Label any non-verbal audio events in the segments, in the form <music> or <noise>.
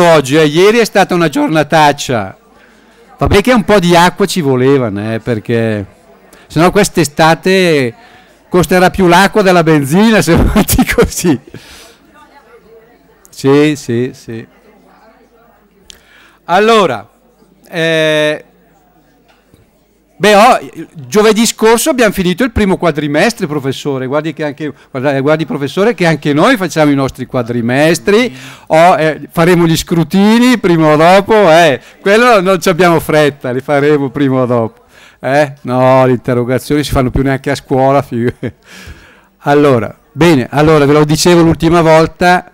oggi, eh. ieri è stata una giornataccia. Vabbè che un po' di acqua ci volevano, eh, perché sennò quest'estate costerà più l'acqua della benzina <laughs> se fatti così. Sì, sì, sì. Allora, eh, Beh, oh, giovedì scorso abbiamo finito il primo quadrimestre, professore. Guardi, che anche, guarda, eh, guardi professore, che anche noi facciamo i nostri quadrimestri, mm. oh, eh, faremo gli scrutini prima o dopo. Eh. Quello non ci abbiamo fretta, li faremo prima o dopo. Eh? No, le interrogazioni si fanno più neanche a scuola. Figo. Allora, bene, allora ve lo dicevo l'ultima volta,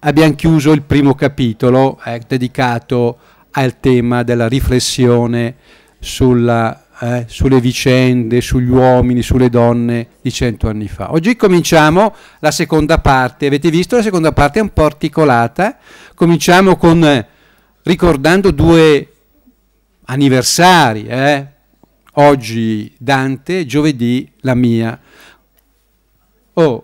abbiamo chiuso il primo capitolo eh, dedicato al tema della riflessione sulla eh, sulle vicende, sugli uomini, sulle donne di cento anni fa. Oggi cominciamo la seconda parte, avete visto la seconda parte è un po' articolata, cominciamo con, eh, ricordando due anniversari, eh? oggi Dante, giovedì la mia. Oh,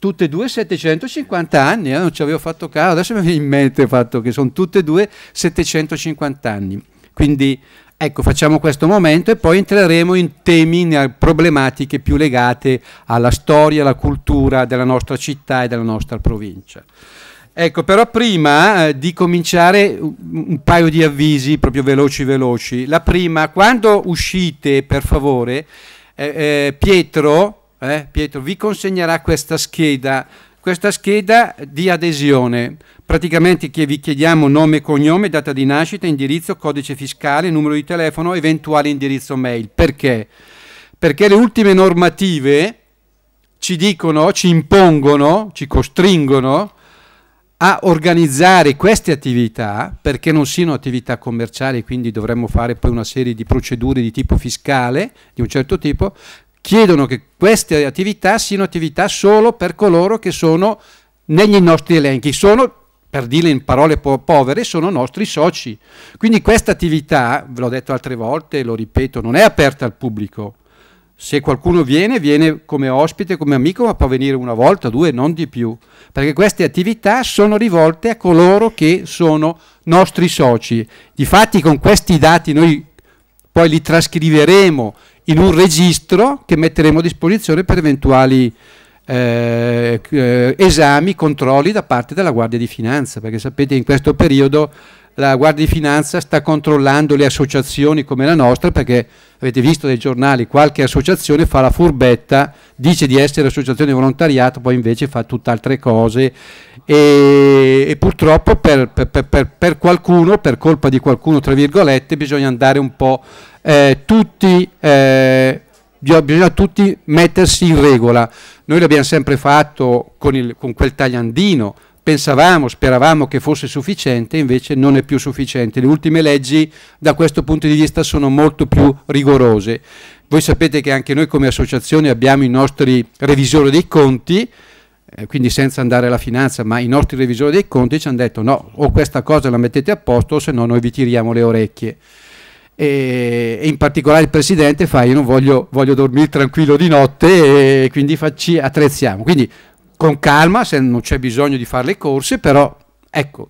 tutte e due 750 anni, eh, non ci avevo fatto caso, adesso mi viene in mente il fatto che sono tutte e due 750 anni. Quindi Ecco, facciamo questo momento e poi entreremo in temi, in problematiche più legate alla storia, alla cultura della nostra città e della nostra provincia. Ecco, però prima eh, di cominciare un paio di avvisi proprio veloci veloci. La prima, quando uscite, per favore, eh, eh, Pietro, eh, Pietro vi consegnerà questa scheda questa scheda di adesione. Praticamente che vi chiediamo nome, cognome, data di nascita, indirizzo, codice fiscale, numero di telefono, eventuale indirizzo mail. Perché? Perché le ultime normative ci dicono, ci impongono, ci costringono a organizzare queste attività perché non siano attività commerciali, quindi dovremmo fare poi una serie di procedure di tipo fiscale, di un certo tipo, chiedono che queste attività siano attività solo per coloro che sono negli nostri elenchi, sono, per dirle in parole po povere, sono nostri soci. Quindi questa attività, ve l'ho detto altre volte, lo ripeto, non è aperta al pubblico. Se qualcuno viene, viene come ospite, come amico, ma può venire una volta, due, non di più, perché queste attività sono rivolte a coloro che sono nostri soci. Difatti con questi dati noi poi li trascriveremo in un registro che metteremo a disposizione per eventuali eh, eh, esami, controlli da parte della Guardia di Finanza, perché sapete in questo periodo la Guardia di Finanza sta controllando le associazioni come la nostra, perché avete visto dai giornali qualche associazione fa la furbetta, dice di essere associazione di volontariato, poi invece fa tutt'altre cose e, e purtroppo per, per, per, per, qualcuno, per colpa di qualcuno, tra virgolette, bisogna andare un po' eh, tutti... Eh, bisogna tutti mettersi in regola. Noi l'abbiamo sempre fatto con, il, con, quel tagliandino, pensavamo, speravamo che fosse sufficiente, invece non è più sufficiente. Le ultime leggi da questo punto di vista sono molto più rigorose. Voi sapete che anche noi come associazione abbiamo i nostri revisori dei conti, eh, quindi senza andare alla finanza, ma i nostri revisori dei conti ci hanno detto no, o questa cosa la mettete a posto, o se no noi vi tiriamo le orecchie. E, e in particolare il presidente fa io non voglio, voglio dormire tranquillo di notte e quindi ci attrezziamo quindi con calma se non c'è bisogno di fare le corse però ecco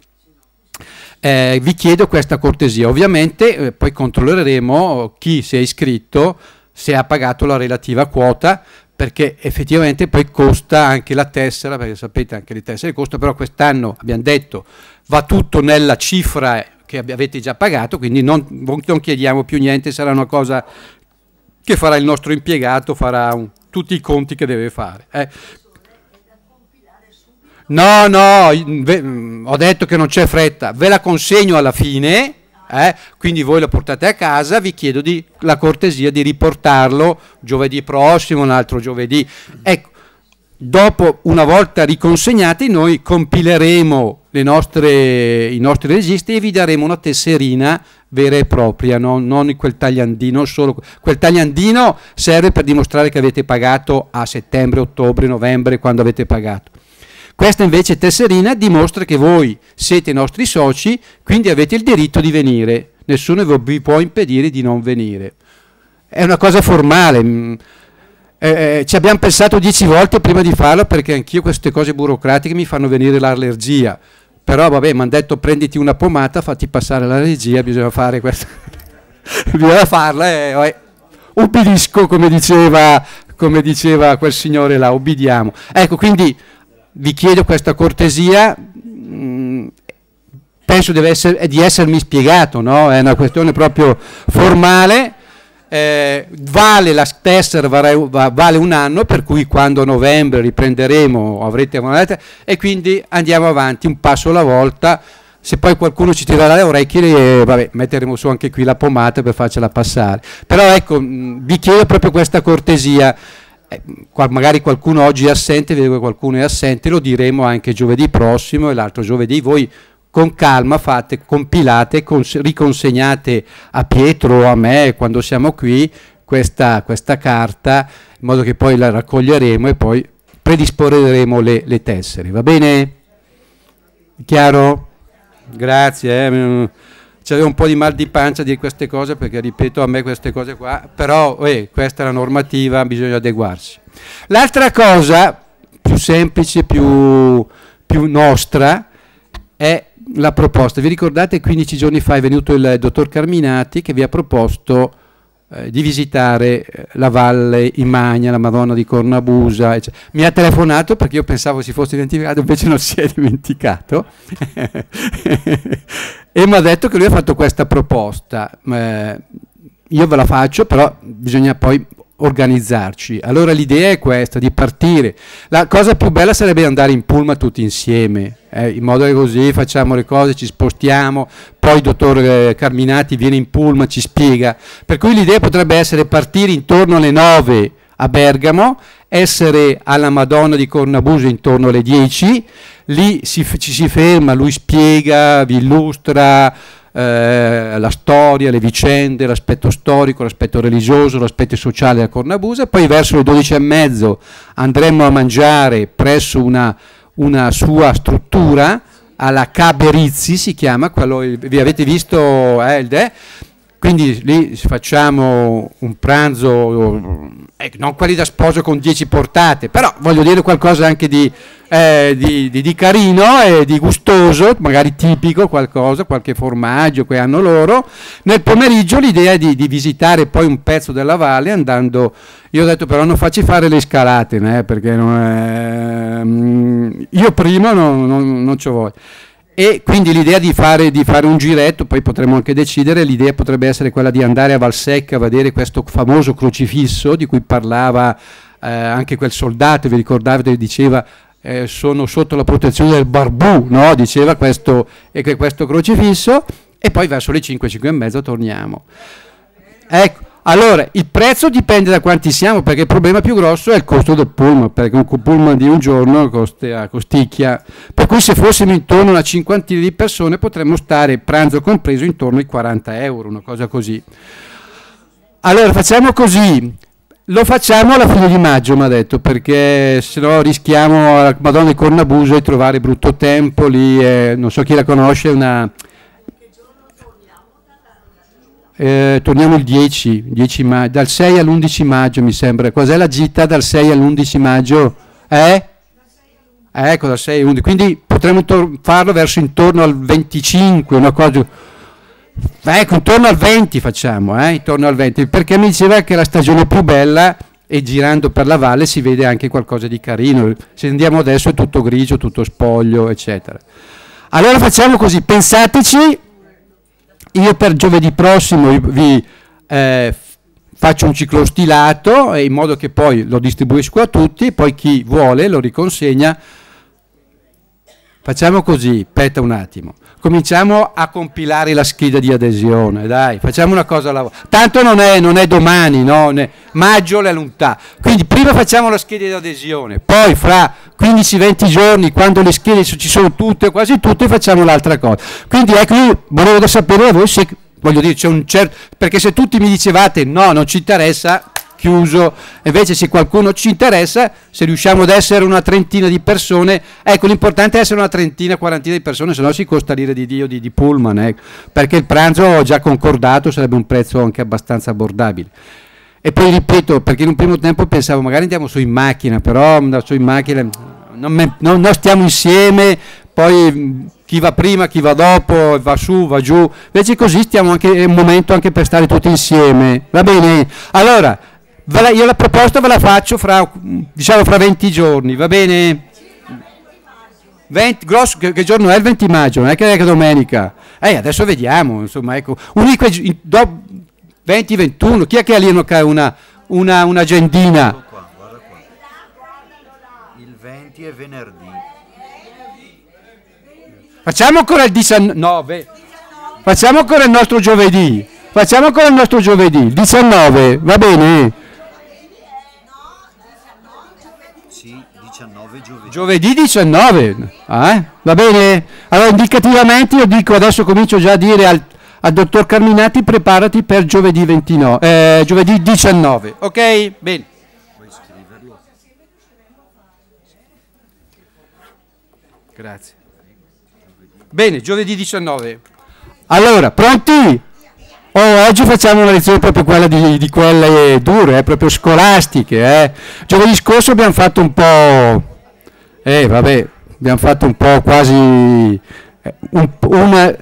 eh, vi chiedo questa cortesia. Ovviamente eh, poi controlleremo chi si è iscritto, se ha pagato la relativa quota, perché effettivamente poi costa anche la tessera, perché sapete anche le tessere costano, però quest'anno abbiamo detto va tutto nella cifra che avete già pagato, quindi non, non chiediamo più niente, sarà una cosa che farà il nostro impiegato, farà un, tutti i conti che deve fare. Eh. No, no, mm, ho detto che non c'è fretta, ve la consegno alla fine eh? Quindi voi lo portate a casa, vi chiedo di, la cortesia di riportarlo giovedì prossimo, un altro giovedì. Ecco, dopo una volta riconsegnati noi compileremo nostre, i nostri registri e vi daremo una tesserina vera e propria, no? non quel tagliandino solo. Quel tagliandino serve per dimostrare che avete pagato a settembre, ottobre, novembre, quando avete pagato. Questa invece tesserina dimostra che voi siete i nostri soci, quindi avete il diritto di venire, nessuno vi può impedire di non venire. È una cosa formale. Mm. Eh, eh, ci abbiamo pensato dieci volte prima di farlo perché anch'io queste cose burocratiche mi fanno venire l'allergia. Però vabbè, mi hanno detto prenditi una pomata, fatti passare l'allergia, bisogna fare questo. <laughs> bisogna farla e eh, obbedisco oh, eh. come diceva, come diceva quel signore là, obbediamo. Ecco, quindi vi chiedo questa cortesia, mm, penso di, essere, di essermi spiegato, no? è una questione proprio formale, eh, vale la tessera, vale un anno, per cui quando a novembre riprenderemo avrete una lettera e quindi andiamo avanti un passo alla volta. Se poi qualcuno ci tirerà le orecchie, eh, vabbè, metteremo su anche qui la pomata per farcela passare. Però ecco, mm, vi chiedo proprio questa cortesia eh, magari qualcuno oggi è assente, vedo che qualcuno è assente, lo diremo anche giovedì prossimo e l'altro giovedì. Voi con calma fate, compilate, riconsegnate a Pietro o a me quando siamo qui questa, questa, carta in modo che poi la raccoglieremo e poi predisporremo le, le tessere. Va bene? Chiaro? Grazie. Eh? c'era cioè, un po' di mal di pancia di queste cose perché ripeto a me queste cose qua, però eh, questa è la normativa, bisogna adeguarsi. L'altra cosa più semplice, più, più nostra, è la proposta. Vi ricordate 15 giorni fa è venuto il dottor Carminati che vi ha proposto eh, di visitare eh, la valle Imagna, la Madonna di Cornabusa. Eccetera. Mi ha telefonato perché io pensavo si fosse dimenticato, invece non si è dimenticato. <laughs> e mi ha detto che lui ha fatto questa proposta. Eh, io ve la faccio, però bisogna poi organizzarci. Allora l'idea è questa, di partire. La cosa più bella sarebbe andare in pulma tutti insieme, eh, in modo che così facciamo le cose, ci spostiamo, poi il dottor eh, Carminati viene in pulma, ci spiega. Per cui l'idea potrebbe essere partire intorno alle 9 a Bergamo, essere alla Madonna di Cornabuso intorno alle 10, lì si, ci si ferma, lui spiega, vi illustra, eh, la storia, le vicende, l'aspetto storico, l'aspetto religioso, l'aspetto sociale a Cornabusa, poi verso le 12 e mezzo andremo a mangiare presso una, una sua struttura alla Caberizzi si chiama, quello, vi avete visto eh, il, quindi lì facciamo un pranzo, eh, eh non quelli da sposo con 10 portate, però voglio dire qualcosa anche di, eh, di, di, di carino e di gustoso, magari tipico qualcosa, qualche formaggio che hanno loro. Nel pomeriggio l'idea è di, visitare poi un pezzo della valle andando, io ho detto però non facci fare le scalate, né, eh, perché è, mm, io prima non, non, non ci voglio e quindi l'idea di fare, di fare, un giretto, poi potremmo anche decidere, l'idea potrebbe essere quella di andare a Valsecca a vedere questo famoso crocifisso di cui parlava eh, anche quel soldato, vi ricordavate, diceva eh, sono sotto la protezione del barbù, no? diceva questo, eh, questo crocifisso, e poi verso le 5, 5 e mezzo torniamo. Ecco, allora, il prezzo dipende da quanti siamo, perché il problema più grosso è il costo del pullman, perché un pullman di un giorno costa, ah, costicchia. Per cui se fossimo intorno a una cinquantina di persone potremmo stare, pranzo compreso, intorno ai 40 euro, una cosa così. Allora, facciamo così. Lo facciamo alla fine di maggio, mi ha detto, perché sennò rischiamo Madonna di Cornabuso di trovare brutto tempo lì. Eh, non so chi la conosce, una eh, torniamo il 10, 10 ma- dal 6 all'11 maggio mi sembra. Cos'è la gita dal 6 all'11 maggio? Eh? Ecco, dal 6 all'11. Quindi potremmo tor- farlo verso intorno al 25, una cosa... Ecco, intorno al 20 facciamo, eh? intorno al 20, perché mi diceva che la stagione più bella e girando per la valle si vede anche qualcosa di carino. Se andiamo adesso è tutto grigio, tutto spoglio, eccetera. Allora facciamo così, pensateci io per giovedì prossimo vi eh, faccio un ciclo stilato eh, in modo che poi lo distribuisco a tutti, poi chi vuole lo riconsegna. Facciamo così, aspetta un attimo. Cominciamo a compilare la scheda di adesione, dai, facciamo una cosa alla volta. Tanto non è, non è domani, no? Ne, maggio la lontà. Quindi prima facciamo la scheda di adesione, poi fra 15-20 giorni, quando le schede ci sono tutte, quasi tutte, facciamo l'altra cosa. Quindi ecco, io volevo sapere da voi se, voglio dire, c'è un certo... perché se tutti mi dicevate no, non ci interessa, chiuso. Invece, se qualcuno ci interessa, se riusciamo ad essere una trentina di persone, ecco l'importante è essere una trentina, quarantina di persone, se no si costa l'ira di Dio di, di Pullman. Eh, perché il pranzo ho già concordato, sarebbe un prezzo anche abbastanza abbordabile. E poi ripeto, perché in un primo tempo pensavo magari andiamo su in macchina, però su in macchina non, me, non, non stiamo insieme, poi mm, chi va prima, chi va dopo, va su, va giù. Invece così stiamo anche un momento anche per stare tutti insieme. Va bene? Allora, la, io la proposta ve la faccio fra, diciamo, fra 20 giorni, va bene? 20, grosso, che, che, giorno è il 20 maggio? Non è che è domenica. Eh, adesso vediamo, insomma, ecco. Unico, 20-21, chi è che ha lì una, una, un'agendina? mercoledì e venerdì. Facciamo ancora il 19. Facciamo ancora il nostro giovedì. Facciamo ancora il nostro giovedì, 19, va bene? Sì, 19 giovedì. Giovedì 19, eh? va bene? Allora indicativamente io dico, adesso comincio già a dire al, al dottor Carminati, preparati per giovedì, 29, eh, giovedì 19, ok? Bene. Grazie. Bene, giovedì 19. Allora, pronti? Oh, oggi facciamo una lezione proprio quella di, di quelle dure, eh, proprio scolastiche. Eh. Giovedì scorso abbiamo fatto un po'... Eh, vabbè, abbiamo fatto un po' quasi... Eh, un, una,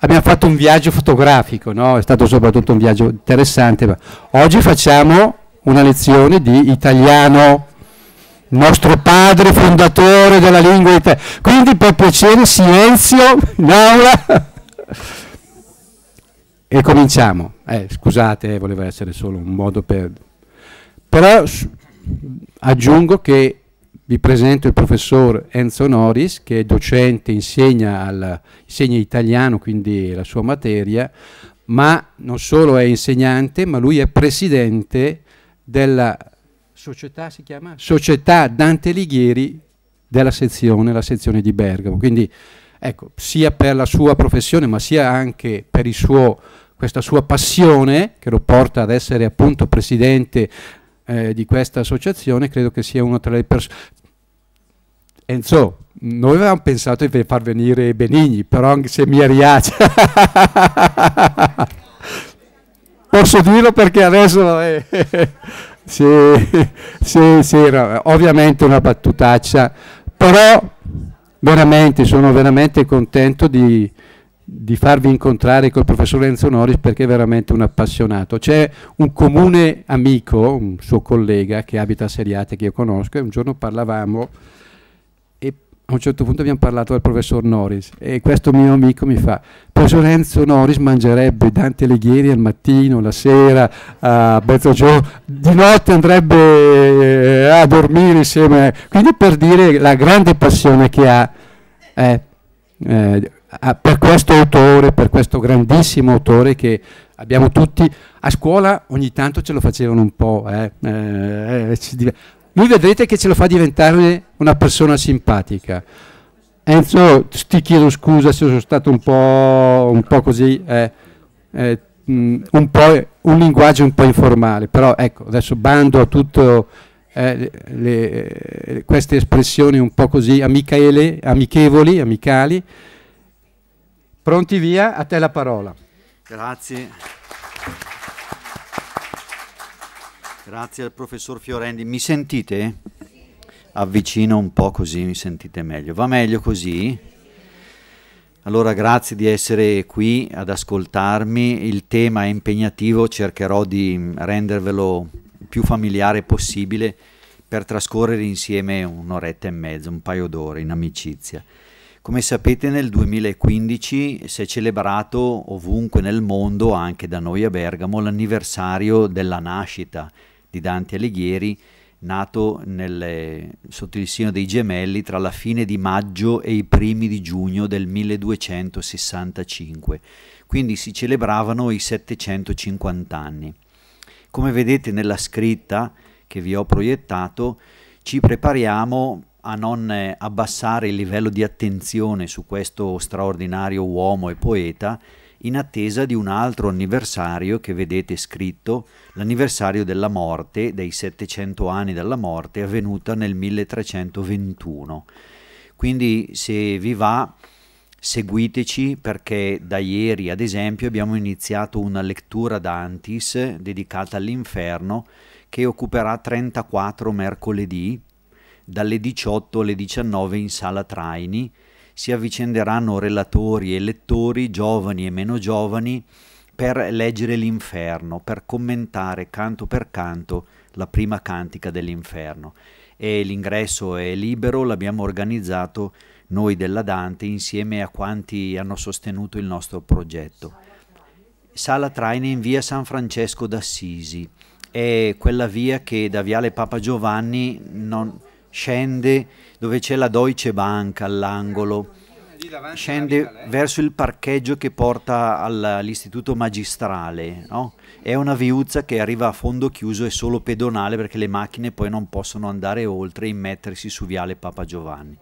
abbiamo fatto un viaggio fotografico, no? È stato soprattutto un viaggio interessante. oggi facciamo una lezione di italiano nostro padre fondatore della lingua italiana. Quindi per piacere silenzio in aula e cominciamo. Eh, scusate, voleva essere solo un modo per... Però aggiungo che vi presento il professor Enzo Noris, che è docente, insegna, al, insegna italiano, quindi la sua materia, ma non solo è insegnante, ma lui è presidente della società si chiama? Società Dante Alighieri della sezione, la sezione di Bergamo. Quindi ecco, sia per la sua professione ma sia anche per suo, questa sua passione che lo porta ad essere appunto presidente eh, di questa associazione, credo che sia una tra le persone... Enzo, noi avevamo pensato di far venire Benigni, però anche se mi riace... <laughs> Posso dirlo perché adesso... È sì, sì, sì ovviamente una battutaccia, però veramente sono veramente contento di, di farvi incontrare col professor Enzo Noris perché è veramente un appassionato. C'è un comune amico, un suo collega che abita a Seriate che io conosco e un giorno parlavamo a un certo punto abbiamo parlato al professor Norris e questo mio amico mi fa, professor Enzo Norris mangerebbe Dante Alighieri al mattino, la sera, a mezzogiorno, di notte andrebbe eh, a dormire insieme, quindi per dire la grande passione che ha eh, eh, per questo autore, per questo grandissimo autore che abbiamo tutti, a scuola ogni tanto ce lo facevano un po', eh, eh, eh lui vedrete che ce lo fa diventare una persona simpatica. Enzo, ti chiedo scusa se sono stato un po', un po così, eh, eh, mm, un, po', un linguaggio un po' informale, però ecco, adesso bando a tutte eh, eh, queste espressioni un po' così amichele, amichevoli, amicali. Pronti via, a te la parola. Grazie. Grazie al professor Fiorendi. Mi sentite? Avvicino un po' così mi sentite meglio. Va meglio così? Allora grazie di essere qui ad ascoltarmi, il tema è impegnativo, cercherò di rendervelo più familiare possibile per trascorrere insieme un'oretta e mezza, un paio d'ore in amicizia. Come sapete nel 2015 si è celebrato ovunque nel mondo, anche da noi a Bergamo, l'anniversario della nascita di Dante Alighieri, nato nel, sotto il sino dei gemelli tra la fine di maggio e i primi di giugno del 1265, quindi si celebravano i 750 anni. Come vedete nella scritta che vi ho proiettato, ci prepariamo a non abbassare il livello di attenzione su questo straordinario uomo e poeta, in attesa di un altro anniversario che vedete scritto, l'anniversario della morte, dei 700 anni dalla morte, avvenuta nel 1321. Quindi se vi va seguiteci perché da ieri ad esempio abbiamo iniziato una lettura d'Antis dedicata all'inferno che occuperà 34 mercoledì dalle 18 alle 19 in sala Traini si avvicenderanno relatori e lettori, giovani e meno giovani, per leggere l'inferno, per commentare canto per canto la prima cantica dell'inferno. E l'ingresso è libero, l'abbiamo organizzato noi della Dante insieme a quanti hanno sostenuto il nostro progetto. Sala Traine in via San Francesco d'Assisi, è quella via che da Viale Papa Giovanni non scende dove c'è la Deutsche Bank all'angolo, scende verso il parcheggio che porta all'istituto magistrale. No? È una viuzza che arriva a fondo chiuso e solo pedonale perché le macchine poi non possono andare oltre e mettersi su viale Papa Giovanni.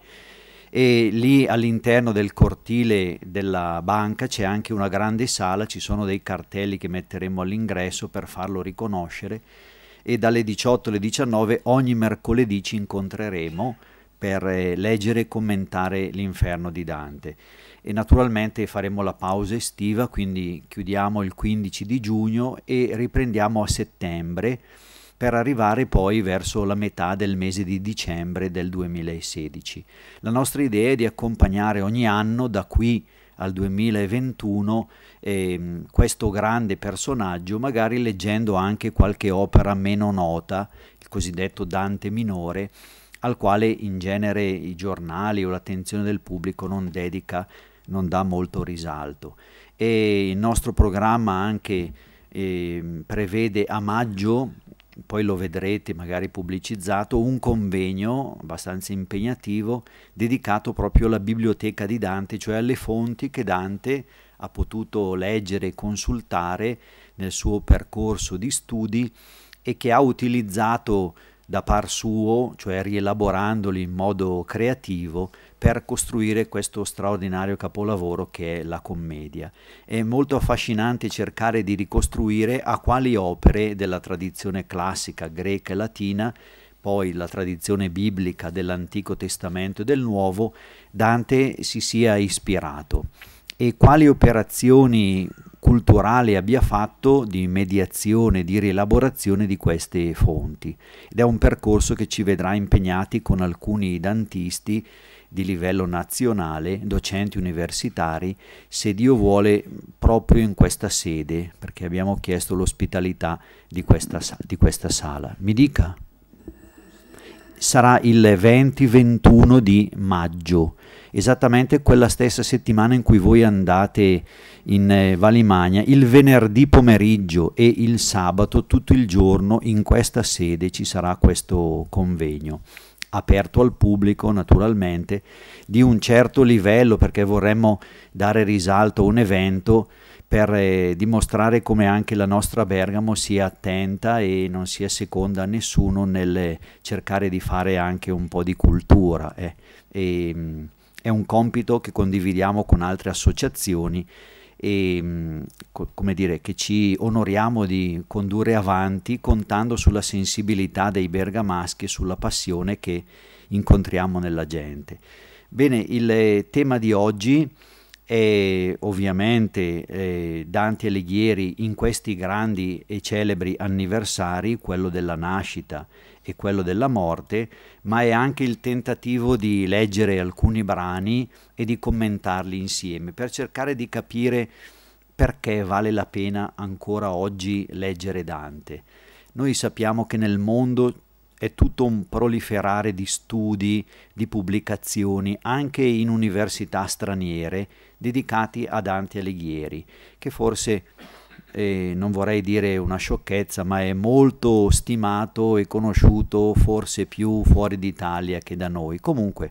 E lì all'interno del cortile della banca c'è anche una grande sala, ci sono dei cartelli che metteremo all'ingresso per farlo riconoscere e dalle 18 alle 19 ogni mercoledì ci incontreremo per eh, leggere e commentare l'inferno di Dante. E naturalmente faremo la pausa estiva, quindi chiudiamo il 15 di giugno e riprendiamo a settembre per arrivare poi verso la metà del mese di dicembre del 2016. La nostra idea è di accompagnare ogni anno da qui al 2021 eh, questo grande personaggio magari leggendo anche qualche opera meno nota, il cosiddetto Dante minore, al quale in genere i giornali o l'attenzione del pubblico non dedica, non dà molto risalto. E il nostro programma anche eh, prevede a maggio poi lo vedrete magari pubblicizzato, un convegno abbastanza impegnativo dedicato proprio alla biblioteca di Dante, cioè alle fonti che Dante ha potuto leggere e consultare nel suo percorso di studi e che ha utilizzato da par suo, cioè rielaborandoli in modo creativo, per costruire questo straordinario capolavoro che è la commedia. È molto affascinante cercare di ricostruire a quali opere della tradizione classica greca e latina, poi la tradizione biblica dell'Antico Testamento e del Nuovo, Dante si sia ispirato e quali operazioni culturali abbia fatto di mediazione, di rielaborazione di queste fonti. Ed è un percorso che ci vedrà impegnati con alcuni dantisti di livello nazionale, docenti universitari, se Dio vuole proprio in questa sede, perché abbiamo chiesto l'ospitalità di, di questa, sala. Mi dica? Sarà il 20-21 di maggio esattamente quella stessa settimana in cui voi andate in eh, Valimagna, il venerdì pomeriggio e il sabato tutto il giorno in questa sede ci sarà questo convegno aperto al pubblico naturalmente di un certo livello perché vorremmo dare risalto a un evento per eh, dimostrare come anche la nostra Bergamo sia attenta e non sia seconda a nessuno nel cercare di fare anche un po' di cultura eh. e, ehm, è un compito che condividiamo con altre associazioni e mm, come dire che ci onoriamo di condurre avanti contando sulla sensibilità dei bergamaschi e sulla passione che incontriamo nella gente. Bene, il eh, tema di oggi è ovviamente eh, Dante Alighieri in questi grandi e celebri anniversari, quello della nascita che quello della morte, ma è anche il tentativo di leggere alcuni brani e di commentarli insieme per cercare di capire perché vale la pena ancora oggi leggere Dante. Noi sappiamo che nel mondo è tutto un proliferare di studi, di pubblicazioni, anche in università straniere, dedicati a Dante Alighieri, che forse eh, non vorrei dire una sciocchezza, ma è molto stimato e conosciuto forse più fuori d'Italia che da noi. Comunque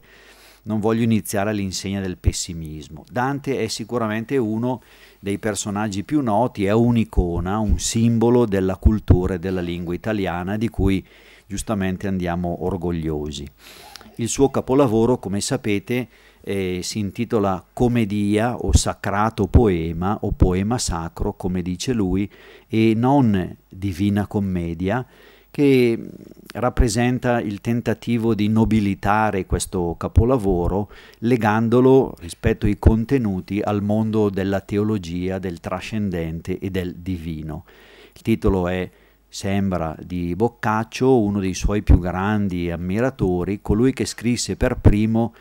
non voglio iniziare all'insegna del pessimismo. Dante è sicuramente uno dei personaggi più noti, è un'icona, un simbolo della cultura e della lingua italiana di cui giustamente andiamo orgogliosi. Il suo capolavoro, come sapete, eh, si intitola Comedia o Sacrato Poema o Poema Sacro, come dice lui, e non Divina Commedia, che mm, rappresenta il tentativo di nobilitare questo capolavoro legandolo rispetto ai contenuti al mondo della teologia, del trascendente e del divino. Il titolo è sembra di Boccaccio, uno dei suoi più grandi ammiratori, colui che scrisse per primo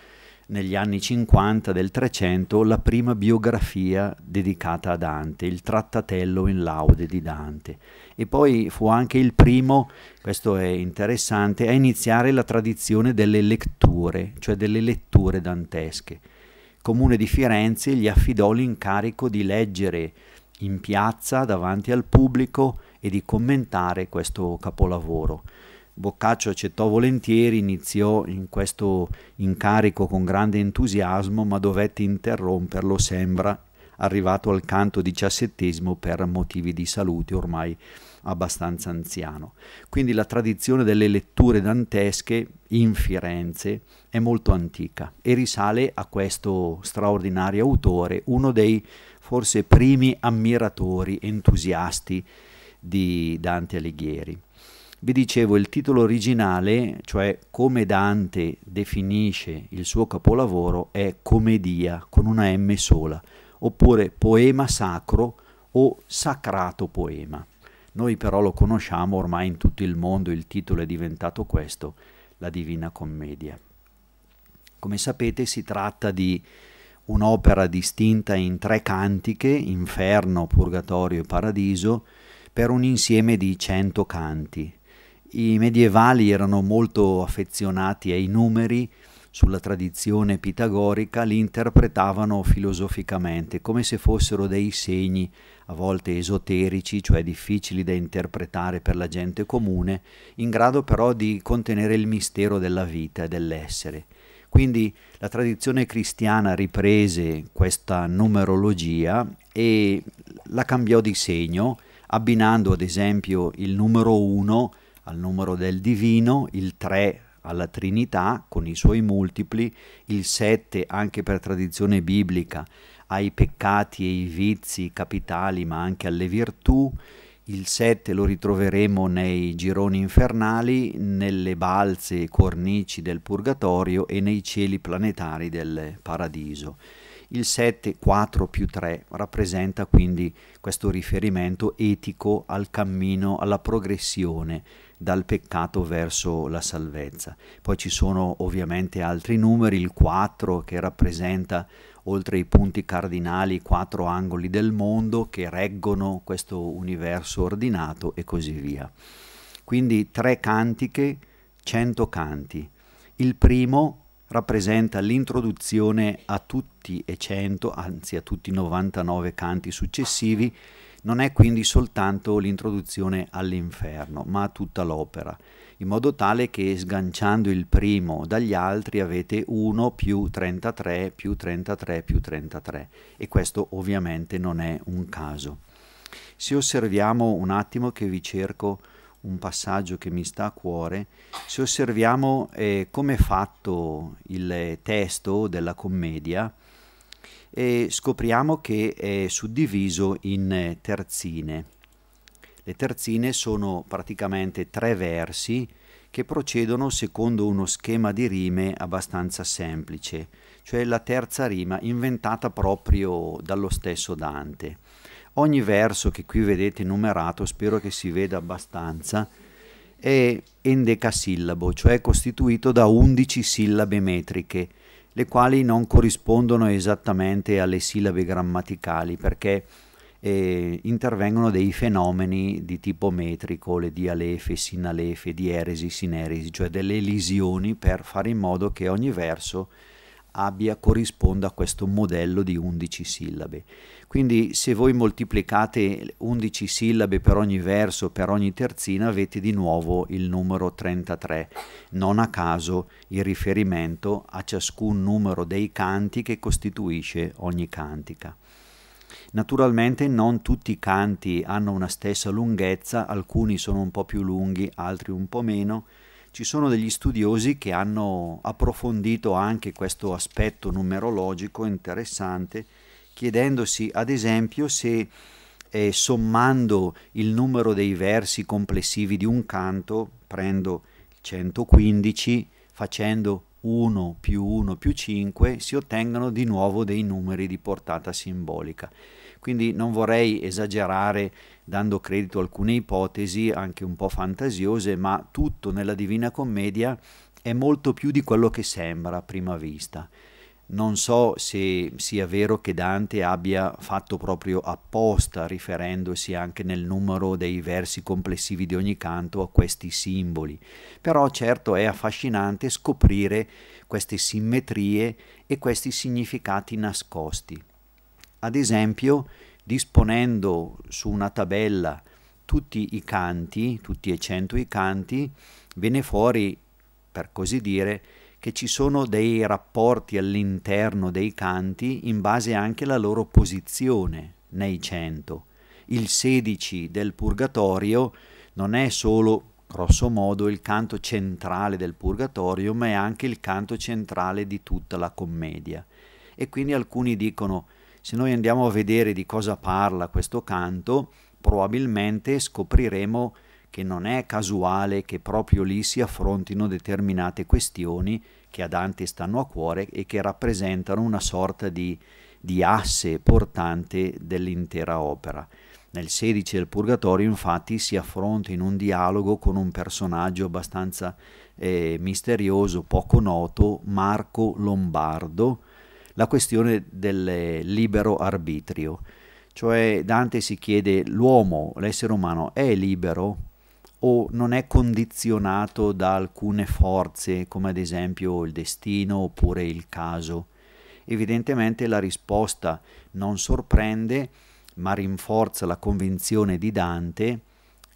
negli anni 50 del 300 la prima biografia dedicata a Dante, il Trattatello in laude di Dante. E poi fu anche il primo, questo è interessante, a iniziare la tradizione delle letture, cioè delle letture dantesche. Il Comune di Firenze gli affidò l'incarico di leggere in piazza davanti al pubblico e di commentare questo capolavoro. Boccaccio accettò volentieri, iniziò in questo incarico con grande entusiasmo, ma dovette interromperlo, sembra, arrivato al canto diciassettesimo per motivi di salute ormai abbastanza anziano. Quindi la tradizione delle letture dantesche in Firenze è molto antica e risale a questo straordinario autore, uno dei forse primi ammiratori entusiasti di Dante Alighieri. Vi dicevo, il titolo originale, cioè come Dante definisce il suo capolavoro, è Commedia, con una M sola, oppure poema sacro o sacrato poema. Noi però lo conosciamo ormai in tutto il mondo, il titolo è diventato questo, la Divina Commedia. Come sapete si tratta di un'opera distinta in tre cantiche, Inferno, Purgatorio e Paradiso, per un insieme di cento canti. I medievali erano molto affezionati ai numeri, sulla tradizione pitagorica, li interpretavano filosoficamente, come se fossero dei segni a volte esoterici, cioè difficili da interpretare per la gente comune, in grado però di contenere il mistero della vita e dell'essere. Quindi la tradizione cristiana riprese questa numerologia e la cambiò di segno, abbinando ad esempio il numero 1 al numero del divino, il 3 alla Trinità con i suoi multipli, il 7 anche per tradizione biblica ai peccati e ai vizi capitali ma anche alle virtù, il 7 lo ritroveremo nei gironi infernali, nelle balze e cornici del purgatorio e nei cieli planetari del paradiso. Il 7, 4 più 3, rappresenta quindi questo riferimento etico al cammino, alla progressione dal peccato verso la salvezza. Poi ci sono ovviamente altri numeri, il 4 che rappresenta oltre i punti cardinali i quattro angoli del mondo che reggono questo universo ordinato e così via. Quindi tre cantiche, cento canti. Il primo rappresenta l'introduzione a tutti e cento, anzi a tutti i 99 canti successivi, non è quindi soltanto l'introduzione all'inferno, ma tutta l'opera, in modo tale che sganciando il primo dagli altri avete 1 più 33 più 33 più 33 e questo ovviamente non è un caso. Se osserviamo un attimo che vi cerco un passaggio che mi sta a cuore, se osserviamo eh, come è fatto il testo della commedia, e scopriamo che è suddiviso in eh, terzine. Le terzine sono praticamente tre versi che procedono secondo uno schema di rime abbastanza semplice, cioè la terza rima inventata proprio dallo stesso Dante. Ogni verso che qui vedete numerato, spero che si veda abbastanza, è endecasillabo, cioè costituito da 11 sillabe metriche, le quali non corrispondono esattamente alle sillabe grammaticali perché eh, intervengono dei fenomeni di tipo metrico, le dialefe, sinalefe, dieresi, sineresi, cioè delle elisioni per fare in modo che ogni verso abbia, corrisponda a questo modello di 11 sillabe. Quindi se voi moltiplicate 11 sillabe per ogni verso, per ogni terzina, avete di nuovo il numero 33. Non a caso il riferimento a ciascun numero dei canti che costituisce ogni cantica. Naturalmente non tutti i canti hanno una stessa lunghezza, alcuni sono un po' più lunghi, altri un po' meno, ci sono degli studiosi che hanno approfondito anche questo aspetto numerologico interessante, chiedendosi ad esempio se eh, sommando il numero dei versi complessivi di un canto, prendo 115, facendo 1 più 1 più 5 si ottengano di nuovo dei numeri di portata simbolica. Quindi non vorrei esagerare dando credito a alcune ipotesi anche un po' fantasiose, ma tutto nella Divina Commedia è molto più di quello che sembra a prima vista. Non so se sia vero che Dante abbia fatto proprio apposta, riferendosi anche nel numero dei versi complessivi di ogni canto a questi simboli, però certo è affascinante scoprire queste simmetrie e questi significati nascosti ad esempio disponendo su una tabella tutti i canti, tutti e cento i canti, viene fuori, per così dire, che ci sono dei rapporti all'interno dei canti in base anche alla loro posizione nei cento. Il 16 del Purgatorio non è solo, grosso modo, il canto centrale del Purgatorio, ma è anche il canto centrale di tutta la commedia. E quindi alcuni dicono se noi andiamo a vedere di cosa parla questo canto, probabilmente scopriremo che non è casuale che proprio lì si affrontino determinate questioni che a Dante stanno a cuore e che rappresentano una sorta di, di asse portante dell'intera opera. Nel 16 del Purgatorio infatti si affronta in un dialogo con un personaggio abbastanza eh, misterioso, poco noto, Marco Lombardo, la questione del libero arbitrio. Cioè Dante si chiede l'uomo, l'essere umano, è libero o non è condizionato da alcune forze come ad esempio il destino oppure il caso? Evidentemente la risposta non sorprende ma rinforza la convinzione di Dante,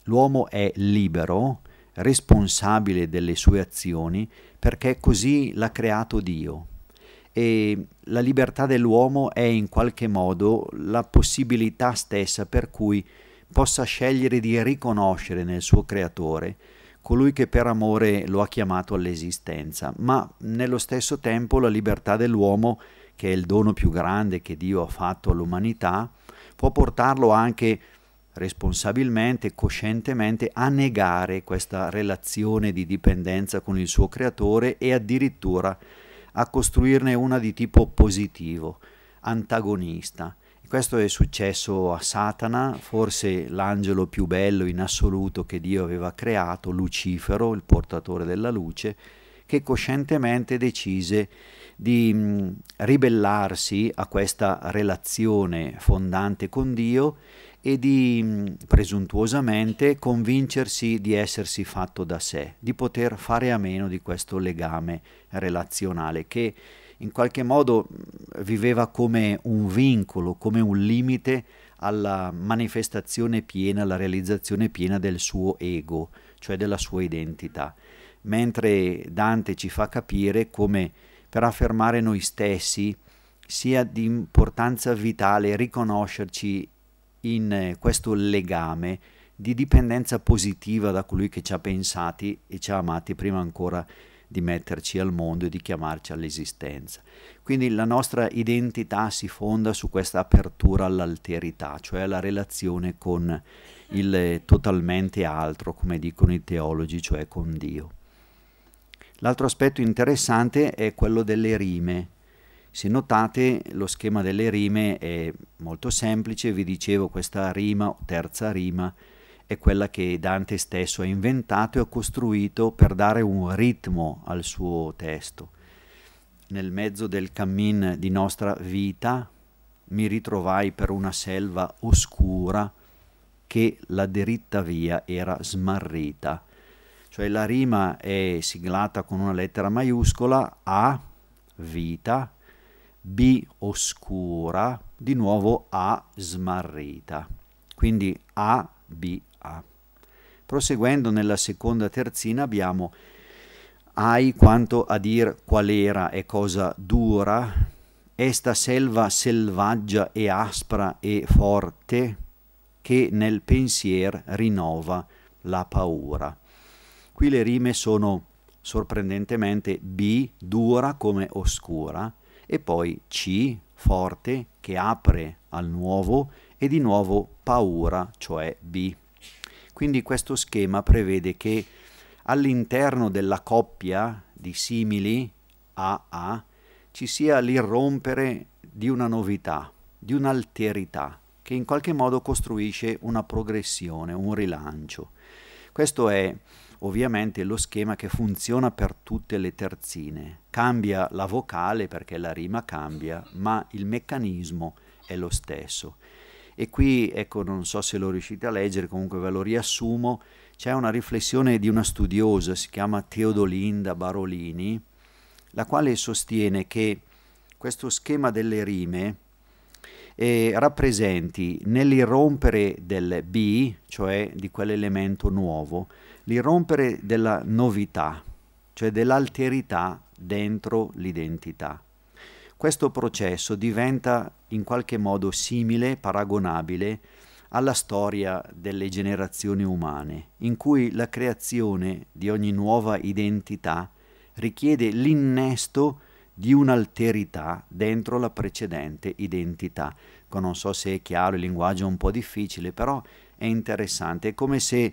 l'uomo è libero, responsabile delle sue azioni, perché così l'ha creato Dio e la libertà dell'uomo è in qualche modo la possibilità stessa per cui possa scegliere di riconoscere nel suo creatore colui che per amore lo ha chiamato all'esistenza, ma nello stesso tempo la libertà dell'uomo, che è il dono più grande che Dio ha fatto all'umanità, può portarlo anche responsabilmente, coscientemente, a negare questa relazione di dipendenza con il suo creatore e addirittura a a costruirne una di tipo positivo, antagonista. Questo è successo a Satana, forse l'angelo più bello in assoluto che Dio aveva creato, Lucifero, il portatore della luce, che coscientemente decise di mm, ribellarsi a questa relazione fondante con Dio e di mm, presuntuosamente convincersi di essersi fatto da sé, di poter fare a meno di questo legame relazionale che in qualche modo mm, viveva come un vincolo, come un limite alla manifestazione piena, alla realizzazione piena del suo ego, cioè della sua identità. Mentre Dante ci fa capire come per affermare noi stessi sia di importanza vitale riconoscerci in eh, questo legame di dipendenza positiva da colui che ci ha pensati e ci ha amati prima ancora di metterci al mondo e di chiamarci all'esistenza. Quindi la nostra identità si fonda su questa apertura all'alterità, cioè alla relazione con il eh, totalmente altro, come dicono i teologi, cioè con Dio. L'altro aspetto interessante è quello delle rime, se notate lo schema delle rime è molto semplice, vi dicevo questa rima terza rima è quella che Dante stesso ha inventato e ha costruito per dare un ritmo al suo testo. Nel mezzo del cammin di nostra vita mi ritrovai per una selva oscura che la diritta via era smarrita. Cioè la rima è siglata con una lettera maiuscola a vita B oscura, di nuovo A smarrita. Quindi A, B, A. Proseguendo nella seconda terzina abbiamo Ai quanto a dir qual era e cosa dura, esta selva selvaggia e aspra e forte, che nel pensier rinnova la paura. Qui le rime sono sorprendentemente B dura come oscura, e poi C, forte, che apre al nuovo e di nuovo paura, cioè B. Quindi questo schema prevede che all'interno della coppia di simili AA ci sia l'irrompere di una novità, di un'alterità, che in qualche modo costruisce una progressione, un rilancio. Questo è ovviamente lo schema che funziona per tutte le terzine. Cambia la vocale perché la rima cambia, ma il meccanismo è lo stesso. E qui, ecco, non so se lo riuscite a leggere, comunque ve lo riassumo, c'è una riflessione di una studiosa, si chiama Teodolinda Barolini, la quale sostiene che questo schema delle rime eh, rappresenti nell'irrompere del B, cioè di quell'elemento nuovo, l'irrompere della novità, cioè dell'alterità dentro l'identità. Questo processo diventa in qualche modo simile, paragonabile alla storia delle generazioni umane, in cui la creazione di ogni nuova identità richiede l'innesto di un'alterità dentro la precedente identità. Non so se è chiaro, il linguaggio è un po' difficile, però è interessante. È come se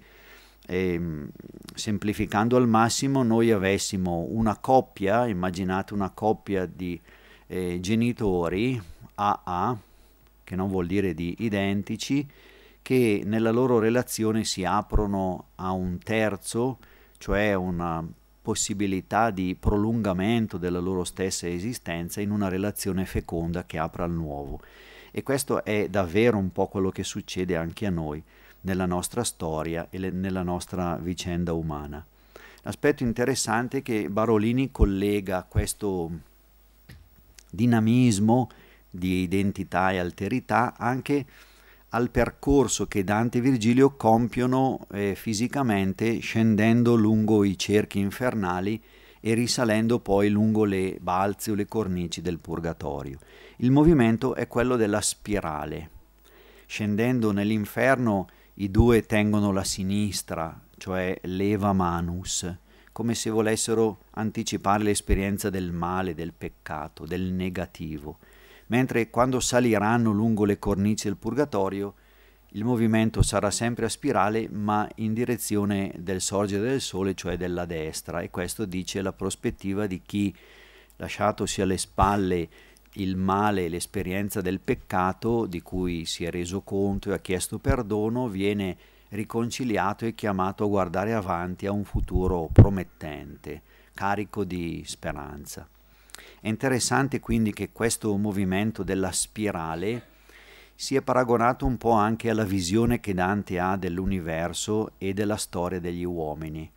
e, ehm, semplificando al massimo, noi avessimo una coppia, immaginate una coppia di eh, genitori AA, che non vuol dire di identici, che nella loro relazione si aprono a un terzo, cioè una possibilità di prolungamento della loro stessa esistenza in una relazione feconda che apra al nuovo. E questo è davvero un po' quello che succede anche a noi nella nostra storia e le, nella nostra vicenda umana. L'aspetto interessante è che Barolini collega questo dinamismo di identità e alterità anche al percorso che Dante e Virgilio compiono eh, fisicamente scendendo lungo i cerchi infernali e risalendo poi lungo le balze o le cornici del purgatorio. Il movimento è quello della spirale. Scendendo nell'inferno i due tengono la sinistra, cioè leva manus, come se volessero anticipare l'esperienza del male, del peccato, del negativo, mentre quando saliranno lungo le cornici del purgatorio, il movimento sarà sempre a spirale ma in direzione del sorgere del sole, cioè della destra, e questo dice la prospettiva di chi, lasciatosi alle spalle il male, l'esperienza del peccato di cui si è reso conto e ha chiesto perdono, viene riconciliato e chiamato a guardare avanti a un futuro promettente, carico di speranza. È interessante quindi che questo movimento della spirale sia paragonato un po' anche alla visione che Dante ha dell'universo e della storia degli uomini.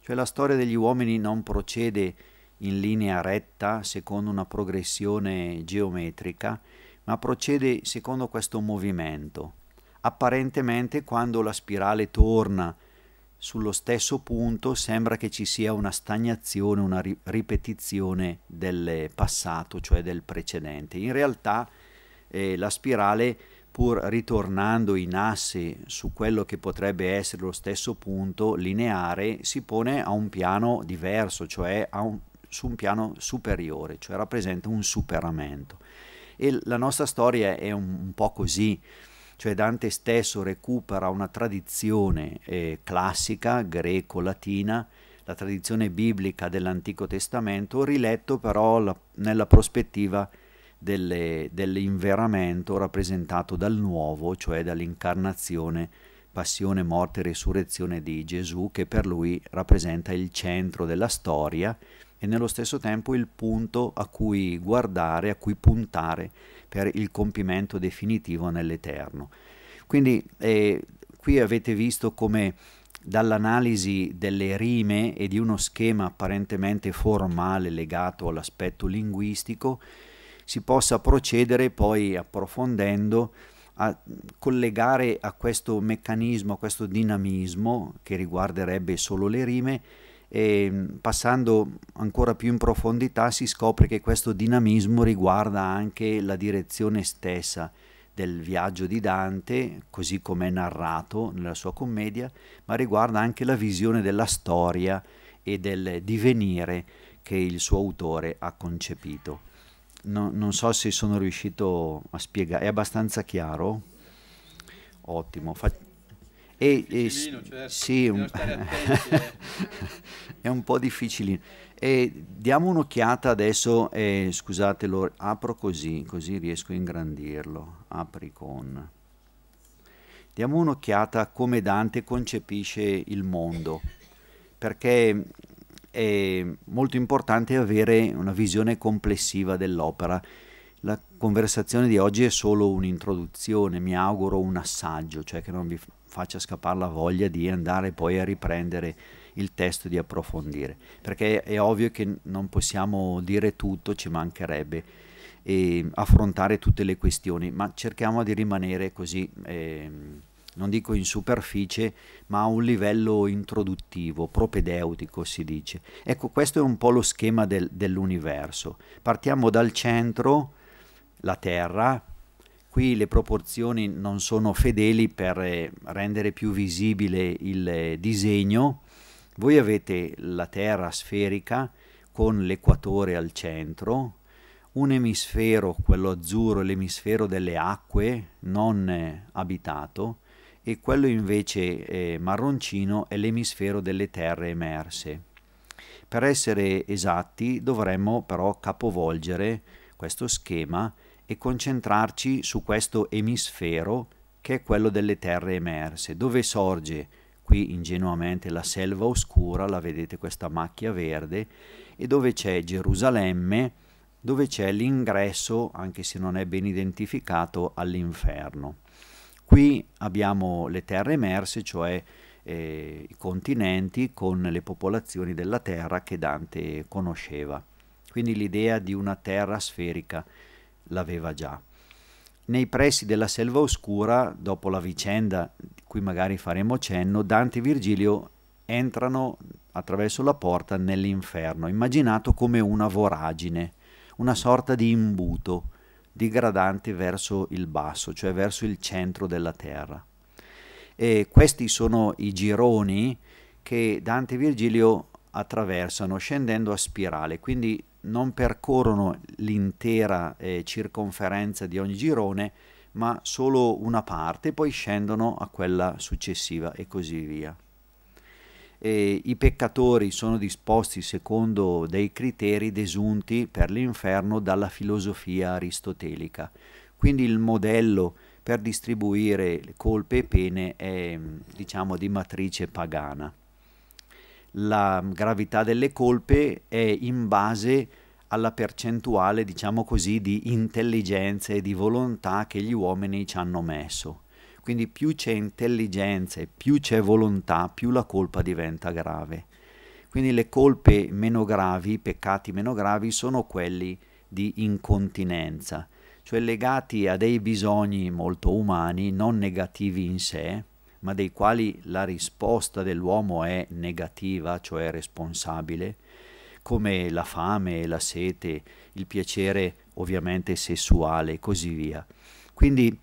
Cioè la storia degli uomini non procede in linea retta secondo una progressione geometrica, ma procede secondo questo movimento. Apparentemente quando la spirale torna sullo stesso punto sembra che ci sia una stagnazione, una ri ripetizione del passato, cioè del precedente. In realtà eh, la spirale pur ritornando in asse su quello che potrebbe essere lo stesso punto lineare, si pone a un piano diverso, cioè a un su un piano superiore, cioè rappresenta un superamento. E la nostra storia è un, un po' così, cioè Dante stesso recupera una tradizione eh, classica, greco-latina, la tradizione biblica dell'Antico Testamento, riletto però la, nella prospettiva delle, dell'inveramento rappresentato dal nuovo, cioè dall'incarnazione, passione, morte e risurrezione di Gesù, che per lui rappresenta il centro della storia e nello stesso tempo il punto a cui guardare, a cui puntare per il compimento definitivo nell'Eterno. Quindi eh, qui avete visto come dall'analisi delle rime e di uno schema apparentemente formale legato all'aspetto linguistico si possa procedere poi approfondendo a collegare a questo meccanismo, a questo dinamismo che riguarderebbe solo le rime, e passando ancora più in profondità si scopre che questo dinamismo riguarda anche la direzione stessa del viaggio di Dante, così come è narrato nella sua commedia, ma riguarda anche la visione della storia e del divenire che il suo autore ha concepito. No, non so se sono riuscito a spiegare, è abbastanza chiaro? Ottimo. Fa e, e, certo. sì, un... <laughs> Eh. è un po' difficilino. E diamo un'occhiata adesso, eh, scusatelo, apro così, così riesco a ingrandirlo. Apri con. Diamo un'occhiata a come Dante concepisce il mondo, perché è molto importante avere una visione complessiva dell'opera. La conversazione di oggi è solo un'introduzione, mi auguro un assaggio, cioè che non vi faccia scappare la voglia di andare poi a riprendere il testo di approfondire perché è ovvio che non possiamo dire tutto ci mancherebbe e affrontare tutte le questioni ma cerchiamo di rimanere così eh, non dico in superficie ma a un livello introduttivo propedeutico si dice ecco questo è un po' lo schema del, dell'universo partiamo dal centro la terra Qui le proporzioni non sono fedeli per eh, rendere più visibile il eh, disegno. Voi avete la Terra sferica con l'equatore al centro, un emisfero, quello azzurro, l'emisfero delle acque non eh, abitato, e quello invece eh, marroncino è l'emisfero delle terre emerse. Per essere esatti dovremmo però capovolgere questo schema e concentrarci su questo emisfero che è quello delle terre emerse, dove sorge qui ingenuamente la selva oscura, la vedete questa macchia verde, e dove c'è Gerusalemme, dove c'è l'ingresso, anche se non è ben identificato, all'inferno. Qui abbiamo le terre emerse, cioè eh, i continenti con le popolazioni della terra che Dante conosceva. Quindi l'idea di una terra sferica l'aveva già. Nei pressi della Selva Oscura, dopo la vicenda di cui magari faremo cenno, Dante e Virgilio entrano attraverso la porta nell'inferno, immaginato come una voragine, una sorta di imbuto digradante verso il basso, cioè verso il centro della terra. E questi sono i gironi che Dante e Virgilio attraversano scendendo a spirale, quindi non percorrono l'intera eh, circonferenza di ogni girone, ma solo una parte, poi scendono a quella successiva e così via. E I peccatori sono disposti secondo dei criteri desunti per l'inferno dalla filosofia aristotelica. Quindi il modello per distribuire colpe e pene è diciamo di matrice pagana la gravità delle colpe è in base alla percentuale, diciamo così, di intelligenza e di volontà che gli uomini ci hanno messo. Quindi più c'è intelligenza e più c'è volontà, più la colpa diventa grave. Quindi le colpe meno gravi, i peccati meno gravi, sono quelli di incontinenza, cioè legati a dei bisogni molto umani, non negativi in sé, ma dei quali la risposta dell'uomo è negativa, cioè responsabile, come la fame, la sete, il piacere ovviamente sessuale e così via. Quindi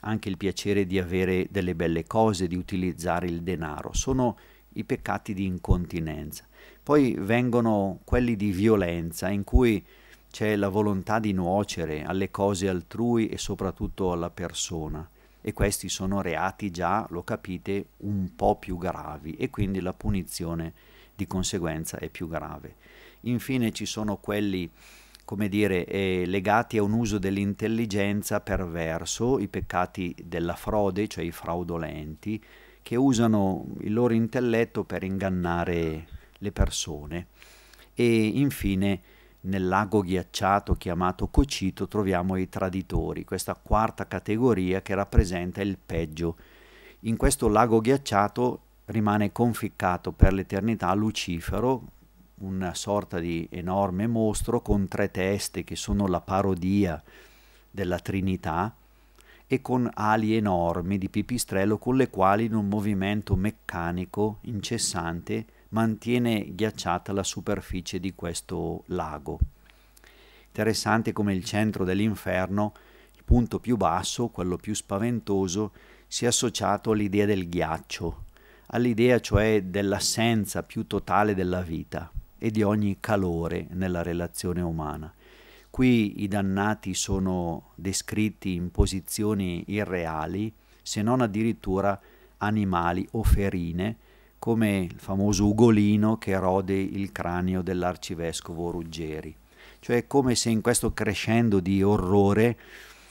anche il piacere di avere delle belle cose, di utilizzare il denaro, sono i peccati di incontinenza. Poi vengono quelli di violenza in cui c'è la volontà di nuocere alle cose altrui e soprattutto alla persona e questi sono reati già, lo capite, un po' più gravi e quindi la punizione di conseguenza è più grave. Infine ci sono quelli come dire, eh, legati a un uso dell'intelligenza perverso, i peccati della frode, cioè i fraudolenti, che usano il loro intelletto per ingannare le persone. E infine nel lago ghiacciato chiamato Cocito troviamo i traditori, questa quarta categoria che rappresenta il peggio. In questo lago ghiacciato rimane conficcato per l'eternità Lucifero, una sorta di enorme mostro con tre teste che sono la parodia della Trinità e con ali enormi di pipistrello con le quali in un movimento meccanico incessante mantiene ghiacciata la superficie di questo lago. Interessante come il centro dell'inferno, il punto più basso, quello più spaventoso, sia associato all'idea del ghiaccio, all'idea cioè dell'assenza più totale della vita e di ogni calore nella relazione umana. Qui i dannati sono descritti in posizioni irreali, se non addirittura animali o ferine, come il famoso ugolino che rode il cranio dell'arcivescovo Ruggeri. Cioè come se in questo crescendo di orrore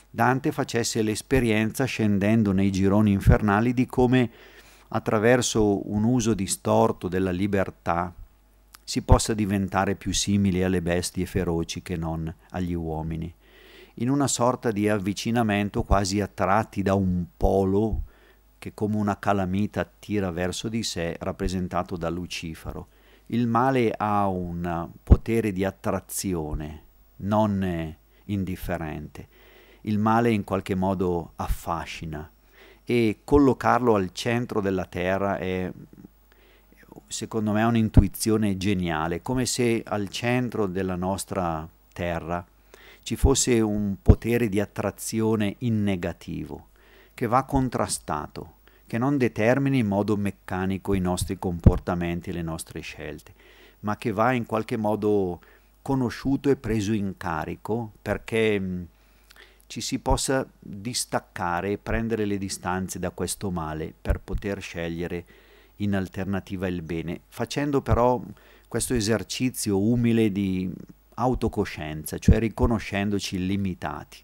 Dante facesse l'esperienza scendendo nei gironi infernali di come attraverso un uso distorto della libertà si possa diventare più simili alle bestie feroci che non agli uomini, in una sorta di avvicinamento quasi attratti da un polo che come una calamita tira verso di sé, rappresentato da Lucifero. Il male ha un potere di attrazione non indifferente. Il male in qualche modo affascina e collocarlo al centro della terra è secondo me un'intuizione geniale, come se al centro della nostra terra ci fosse un potere di attrazione in negativo che va contrastato, che non determini in modo meccanico i nostri comportamenti, le nostre scelte, ma che va in qualche modo conosciuto e preso in carico perché mm, ci si possa distaccare e prendere le distanze da questo male per poter scegliere in alternativa il bene, facendo però questo esercizio umile di autocoscienza, cioè riconoscendoci limitati,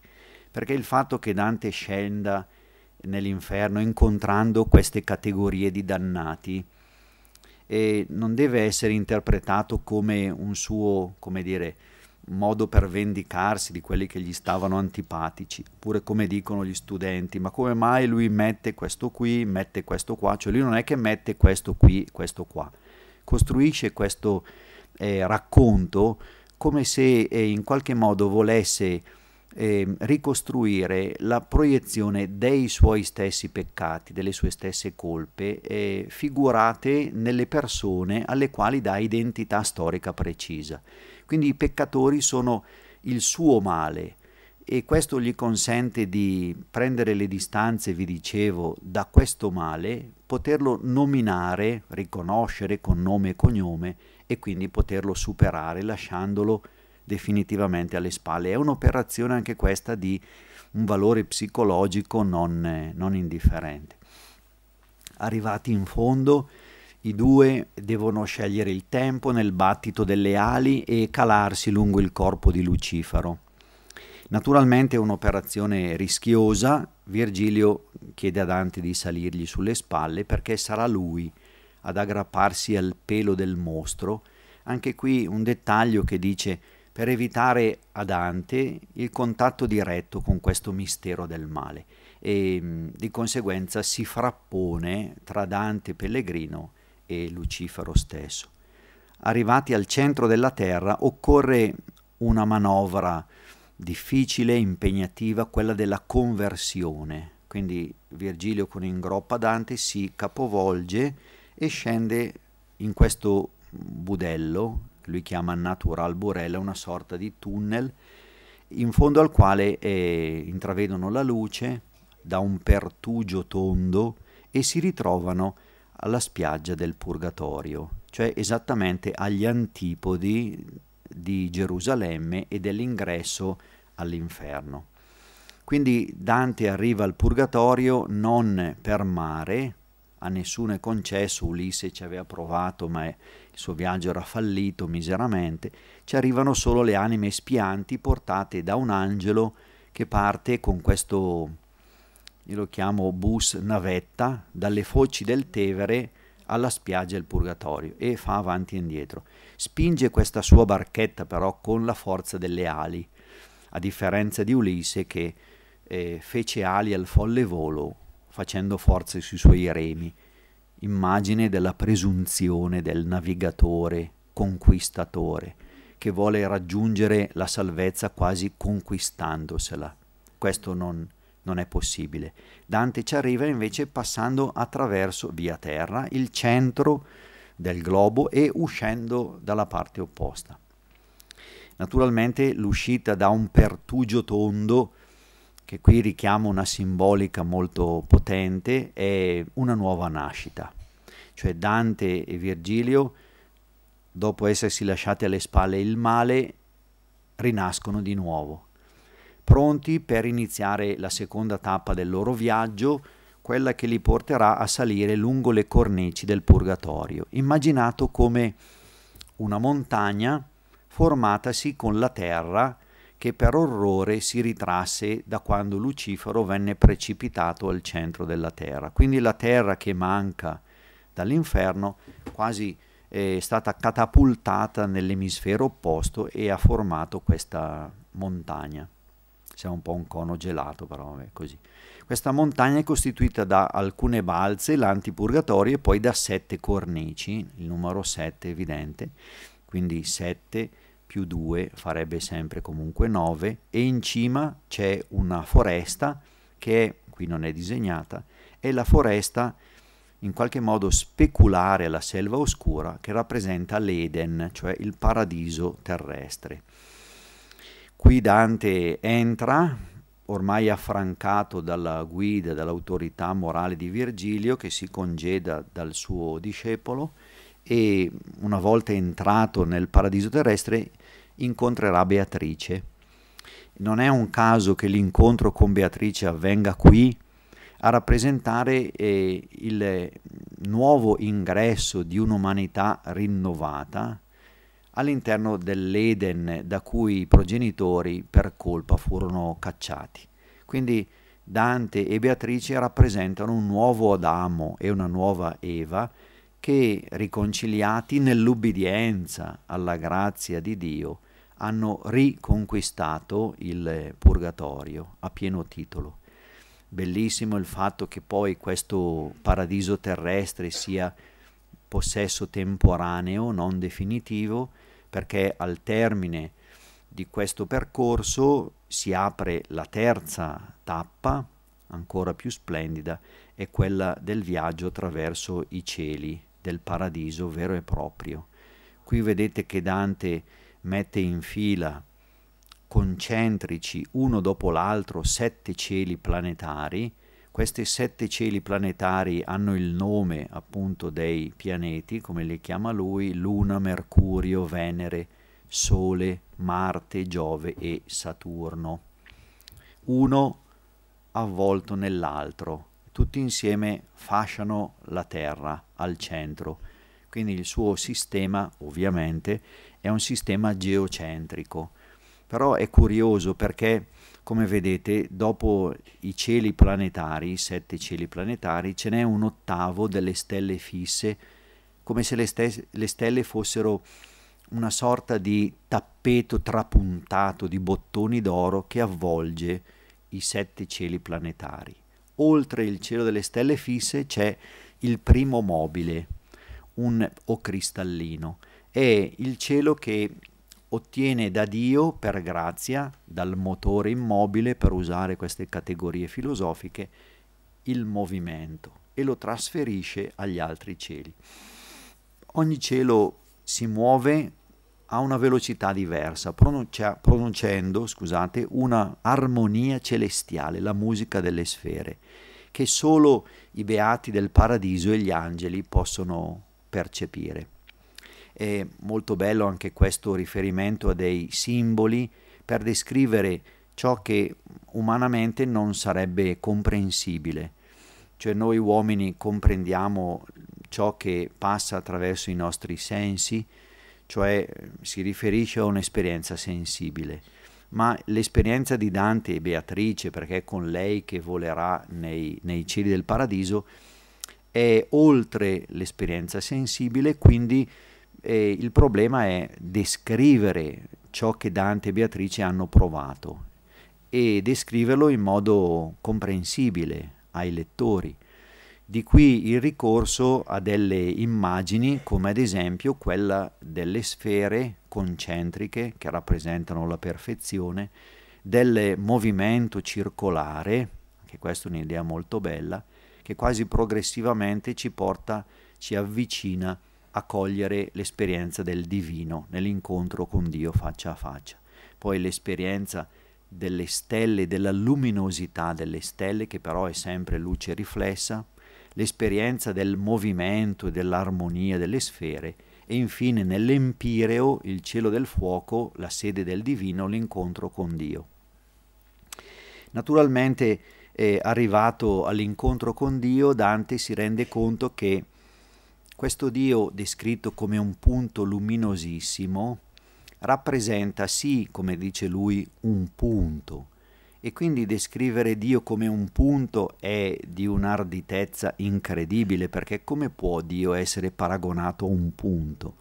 perché il fatto che Dante scenda nell'inferno incontrando queste categorie di dannati e non deve essere interpretato come un suo, come dire, modo per vendicarsi di quelli che gli stavano antipatici, oppure come dicono gli studenti, ma come mai lui mette questo qui, mette questo qua, cioè lui non è che mette questo qui, questo qua, costruisce questo eh, racconto come se eh, in qualche modo volesse eh, ricostruire la proiezione dei suoi stessi peccati, delle sue stesse colpe, eh, figurate nelle persone alle quali dà identità storica precisa. Quindi i peccatori sono il suo male e questo gli consente di prendere le distanze, vi dicevo, da questo male, poterlo nominare, riconoscere con nome e cognome e quindi poterlo superare lasciandolo definitivamente alle spalle. È un'operazione anche questa di un valore psicologico non, eh, non indifferente. Arrivati in fondo, i due devono scegliere il tempo nel battito delle ali e calarsi lungo il corpo di Lucifero. Naturalmente è un'operazione rischiosa, Virgilio chiede a Dante di salirgli sulle spalle perché sarà lui ad aggrapparsi al pelo del mostro. Anche qui un dettaglio che dice per evitare a Dante il contatto diretto con questo mistero del male e mm, di conseguenza si frappone tra Dante Pellegrino e Lucifero stesso. Arrivati al centro della Terra occorre una manovra difficile, e impegnativa, quella della conversione. Quindi Virgilio con ingroppa Dante si capovolge e scende in questo budello lui chiama Natural Borella, una sorta di tunnel in fondo al quale eh, intravedono la luce da un pertugio tondo e si ritrovano alla spiaggia del Purgatorio, cioè esattamente agli antipodi di Gerusalemme e dell'ingresso all'inferno. Quindi Dante arriva al Purgatorio non per mare, a nessuno è concesso, Ulisse ci aveva provato ma il suo viaggio era fallito miseramente, ci arrivano solo le anime spianti portate da un angelo che parte con questo, io lo chiamo bus navetta, dalle foci del Tevere alla spiaggia del Purgatorio e fa avanti e indietro. Spinge questa sua barchetta però con la forza delle ali, a differenza di Ulisse che eh, fece ali al folle volo facendo forze sui suoi remi, immagine della presunzione del navigatore, conquistatore, che vuole raggiungere la salvezza quasi conquistandosela. Questo non, non è possibile. Dante ci arriva invece passando attraverso via terra il centro del globo e uscendo dalla parte opposta. Naturalmente l'uscita da un pertugio tondo che qui richiamo una simbolica molto potente, è una nuova nascita. Cioè Dante e Virgilio, dopo essersi lasciati alle spalle il male, rinascono di nuovo, pronti per iniziare la seconda tappa del loro viaggio, quella che li porterà a salire lungo le cornici del purgatorio, immaginato come una montagna formatasi con la terra che per orrore si ritrasse da quando Lucifero venne precipitato al centro della terra. Quindi la terra che manca dall'inferno quasi eh, è stata catapultata nell'emisfero opposto e ha formato questa montagna. Siamo un po' un cono gelato, però è così. Questa montagna è costituita da alcune balze, l'antipurgatorio, e poi da sette cornici, il numero sette è evidente, quindi sette più 2 farebbe sempre comunque 9 e in cima c'è una foresta che è, qui non è disegnata è la foresta in qualche modo speculare alla selva oscura che rappresenta l'Eden, cioè il paradiso terrestre. Qui Dante entra, ormai affrancato dalla guida, dall'autorità morale di Virgilio, che si congeda dal suo discepolo, e una volta entrato nel paradiso terrestre incontrerà Beatrice. Non è un caso che l'incontro con Beatrice avvenga qui a rappresentare eh, il nuovo ingresso di un'umanità rinnovata all'interno dell'Eden da cui i progenitori per colpa furono cacciati. Quindi Dante e Beatrice rappresentano un nuovo Adamo e una nuova Eva che, riconciliati nell'ubbidienza alla grazia di Dio, hanno riconquistato il purgatorio a pieno titolo. Bellissimo il fatto che poi questo paradiso terrestre sia possesso temporaneo, non definitivo, perché al termine di questo percorso si apre la terza tappa, ancora più splendida, è quella del viaggio attraverso i cieli del paradiso vero e proprio. Qui vedete che Dante mette in fila concentrici uno dopo l'altro sette cieli planetari. Questi sette cieli planetari hanno il nome appunto dei pianeti, come li chiama lui, Luna, Mercurio, Venere, Sole, Marte, Giove e Saturno. Uno avvolto nell'altro, tutti insieme fasciano la Terra al centro. Quindi il suo sistema ovviamente è un sistema geocentrico. Però è curioso perché, come vedete, dopo i cieli planetari, i sette cieli planetari, ce n'è un ottavo delle stelle fisse, come se le, ste le stelle fossero una sorta di tappeto trapuntato di bottoni d'oro che avvolge i sette cieli planetari. Oltre il cielo delle stelle fisse c'è il primo mobile, un o cristallino, è il cielo che ottiene da Dio per grazia, dal motore immobile, per usare queste categorie filosofiche, il movimento e lo trasferisce agli altri cieli. Ogni cielo si muove a una velocità diversa, pronuncia, cioè, pronunciando scusate, una armonia celestiale, la musica delle sfere, che solo i beati del paradiso e gli angeli possono percepire. È molto bello anche questo riferimento a dei simboli per descrivere ciò che umanamente non sarebbe comprensibile. Cioè noi uomini comprendiamo ciò che passa attraverso i nostri sensi, cioè si riferisce a un'esperienza sensibile. Ma l'esperienza di Dante e Beatrice, perché è con lei che volerà nei, nei cieli del paradiso, è oltre l'esperienza sensibile, quindi e il problema è descrivere ciò che Dante e Beatrice hanno provato e descriverlo in modo comprensibile ai lettori. Di qui il ricorso a delle immagini come ad esempio quella delle sfere concentriche che rappresentano la perfezione, del movimento circolare, che questa è un'idea molto bella, che quasi progressivamente ci porta, ci avvicina a accogliere l'esperienza del divino nell'incontro con Dio faccia a faccia. Poi l'esperienza delle stelle, della luminosità delle stelle, che però è sempre luce riflessa, l'esperienza del movimento e dell'armonia delle sfere, e infine nell'empireo, il cielo del fuoco, la sede del divino, l'incontro con Dio. Naturalmente, eh, arrivato all'incontro con Dio, Dante si rende conto che questo Dio, descritto come un punto luminosissimo, rappresenta sì, come dice lui, un punto. E quindi descrivere Dio come un punto è di un'arditezza incredibile, perché come può Dio essere paragonato a un punto?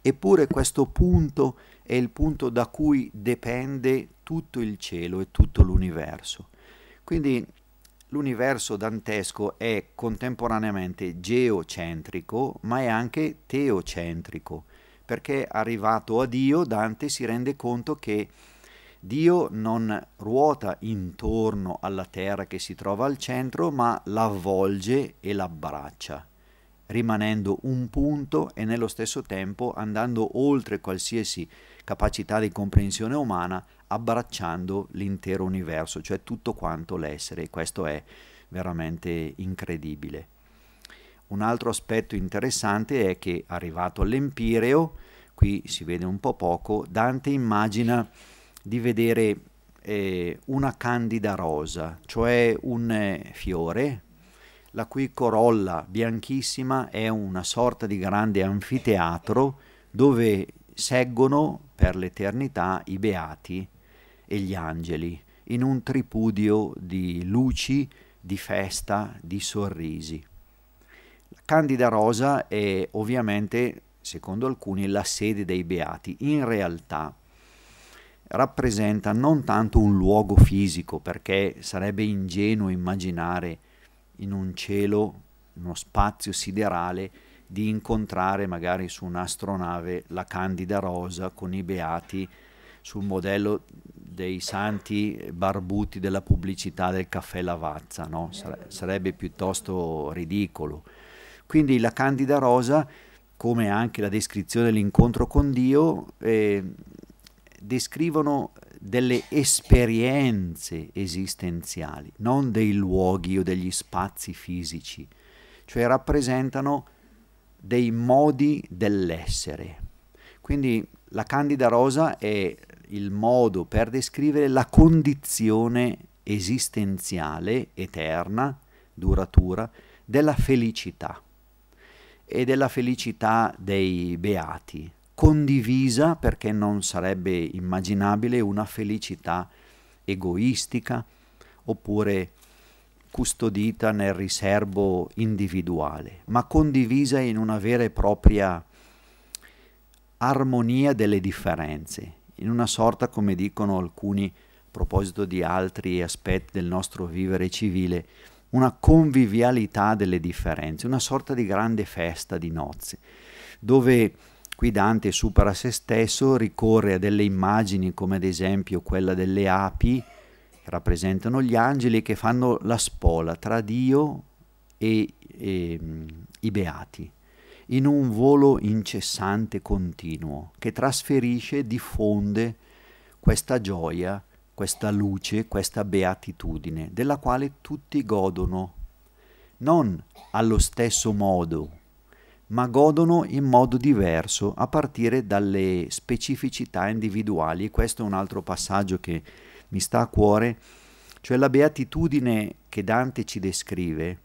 Eppure questo punto è il punto da cui dipende tutto il cielo e tutto l'universo. Quindi l'universo dantesco è contemporaneamente geocentrico, ma è anche teocentrico, perché arrivato a Dio Dante si rende conto che Dio non ruota intorno alla terra che si trova al centro, ma l'avvolge e l'abbraccia, rimanendo un punto e nello stesso tempo andando oltre qualsiasi capacità di comprensione umana abbracciando l'intero universo, cioè tutto quanto l'essere. Questo è veramente incredibile. Un altro aspetto interessante è che arrivato all'Empireo, qui si vede un po' poco, Dante immagina di vedere eh, una candida rosa, cioè un eh, fiore, la cui corolla bianchissima è una sorta di grande anfiteatro dove seggono per l'eternità i beati e gli angeli in un tripudio di luci, di festa, di sorrisi. La Candida Rosa è ovviamente, secondo alcuni, la sede dei beati. In realtà rappresenta non tanto un luogo fisico, perché sarebbe ingenuo immaginare in un cielo, uno spazio siderale, di incontrare magari su un'astronave la Candida Rosa con i beati sul modello dei santi barbuti della pubblicità del caffè Lavazza, no? sarebbe piuttosto ridicolo. Quindi la candida rosa, come anche la descrizione dell'incontro con Dio, eh, descrivono delle esperienze esistenziali, non dei luoghi o degli spazi fisici, cioè rappresentano dei modi dell'essere. Quindi la candida rosa è il modo per descrivere la condizione esistenziale, eterna, duratura, della felicità e della felicità dei beati, condivisa perché non sarebbe immaginabile una felicità egoistica oppure custodita nel riservo individuale, ma condivisa in una vera e propria armonia delle differenze, in una sorta, come dicono alcuni a proposito di altri aspetti del nostro vivere civile, una convivialità delle differenze, una sorta di grande festa di nozze, dove qui Dante supera se stesso, ricorre a delle immagini come ad esempio quella delle api, che rappresentano gli angeli, che fanno la spola tra Dio e, e i beati in un volo incessante continuo che trasferisce e diffonde questa gioia, questa luce, questa beatitudine della quale tutti godono, non allo stesso modo, ma godono in modo diverso a partire dalle specificità individuali e questo è un altro passaggio che mi sta a cuore, cioè la beatitudine che Dante ci descrive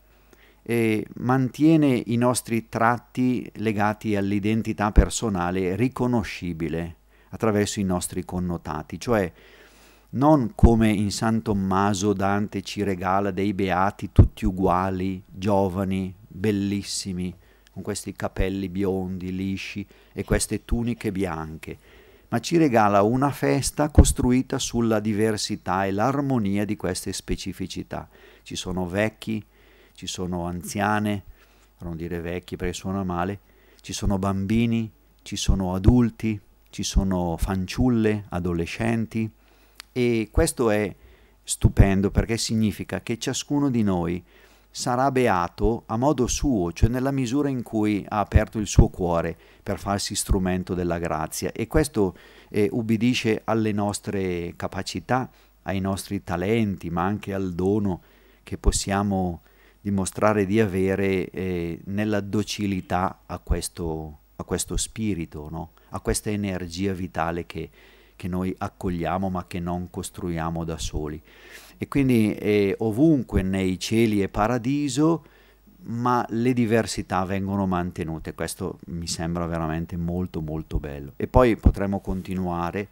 eh, mantiene i nostri tratti legati all'identità personale riconoscibile attraverso i nostri connotati, cioè non come in San Tommaso Dante ci regala dei beati tutti uguali, giovani, bellissimi, con questi capelli biondi, lisci e queste tuniche bianche, ma ci regala una festa costruita sulla diversità e l'armonia di queste specificità. Ci sono vecchi, ci sono anziane, per non dire vecchi perché suona male, ci sono bambini, ci sono adulti, ci sono fanciulle, adolescenti e questo è stupendo perché significa che ciascuno di noi sarà beato a modo suo, cioè nella misura in cui ha aperto il suo cuore per farsi strumento della grazia e questo eh, ubbidisce alle nostre capacità, ai nostri talenti, ma anche al dono che possiamo dimostrare di avere eh, nella docilità a questo, a questo spirito, no? a questa energia vitale che, che, noi accogliamo ma che non costruiamo da soli. E quindi eh, ovunque nei cieli è paradiso, ma le diversità vengono mantenute. Questo mi sembra veramente molto molto bello. E poi potremmo continuare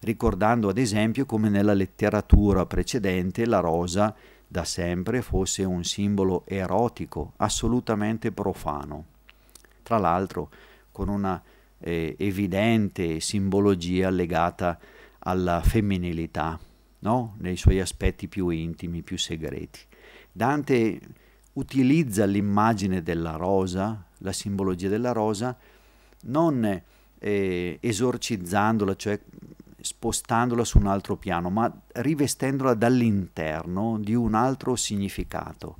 ricordando ad esempio come nella letteratura precedente la rosa da sempre fosse un simbolo erotico, assolutamente profano, tra l'altro con una eh, evidente simbologia legata alla femminilità, no? nei suoi aspetti più intimi, più segreti. Dante utilizza l'immagine della rosa, la simbologia della rosa, non eh, esorcizzandola, cioè spostandola su un altro piano, ma rivestendola dall'interno di un altro significato,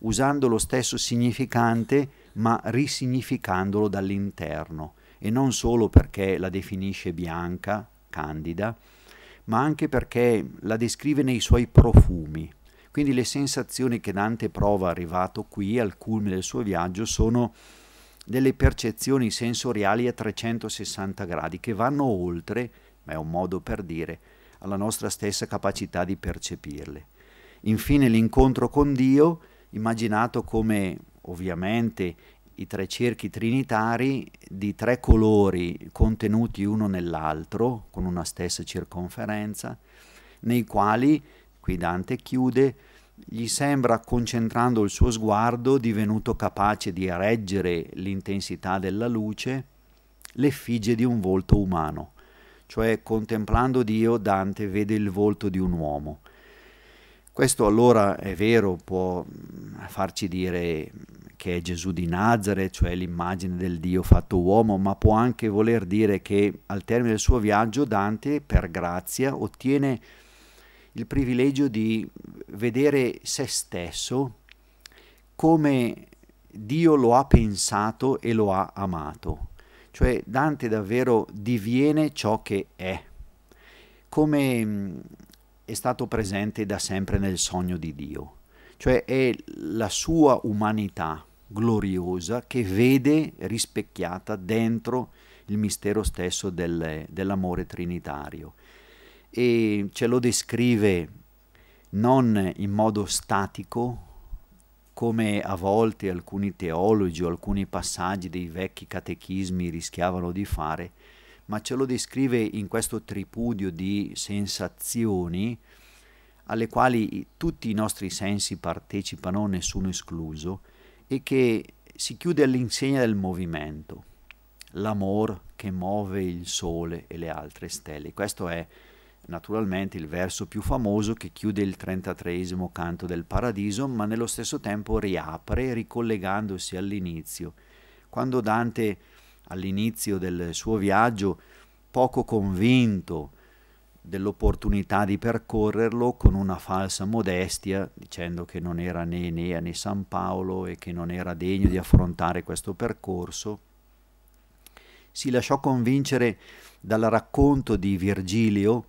usando lo stesso significante ma risignificandolo dall'interno, e non solo perché la definisce bianca, candida, ma anche perché la descrive nei suoi profumi. Quindi le sensazioni che Dante prova arrivato qui al culmine del suo viaggio sono delle percezioni sensoriali a 360 gradi che vanno oltre ma è un modo per dire, alla nostra stessa capacità di percepirle. Infine l'incontro con Dio, immaginato come ovviamente i tre cerchi trinitari di tre colori contenuti uno nell'altro, con una stessa circonferenza, nei quali, qui Dante chiude, gli sembra, concentrando il suo sguardo, divenuto capace di reggere l'intensità della luce, l'effigie di un volto umano cioè contemplando Dio Dante vede il volto di un uomo. Questo allora è vero, può mm, farci dire che è Gesù di Nazareth, cioè l'immagine del Dio fatto uomo, ma può anche voler dire che al termine del suo viaggio Dante, per grazia, ottiene il privilegio di vedere se stesso come Dio lo ha pensato e lo ha amato. Cioè Dante davvero diviene ciò che è, come mm, è stato presente da sempre nel sogno di Dio, cioè è la sua umanità gloriosa che vede rispecchiata dentro il mistero stesso del, dell'amore trinitario. E ce lo descrive non in modo statico, come a volte alcuni teologi o alcuni passaggi dei vecchi catechismi rischiavano di fare, ma ce lo descrive in questo tripudio di sensazioni alle quali tutti i nostri sensi partecipano, nessuno escluso, e che si chiude all'insegna del movimento, l'amor che muove il sole e le altre stelle. Questo è naturalmente il verso più famoso che chiude il 33 canto del Paradiso, ma nello stesso tempo riapre ricollegandosi all'inizio. Quando Dante all'inizio del suo viaggio, poco convinto dell'opportunità di percorrerlo con una falsa modestia, dicendo che non era né Enea né San Paolo e che non era degno di affrontare questo percorso, si lasciò convincere dal racconto di Virgilio,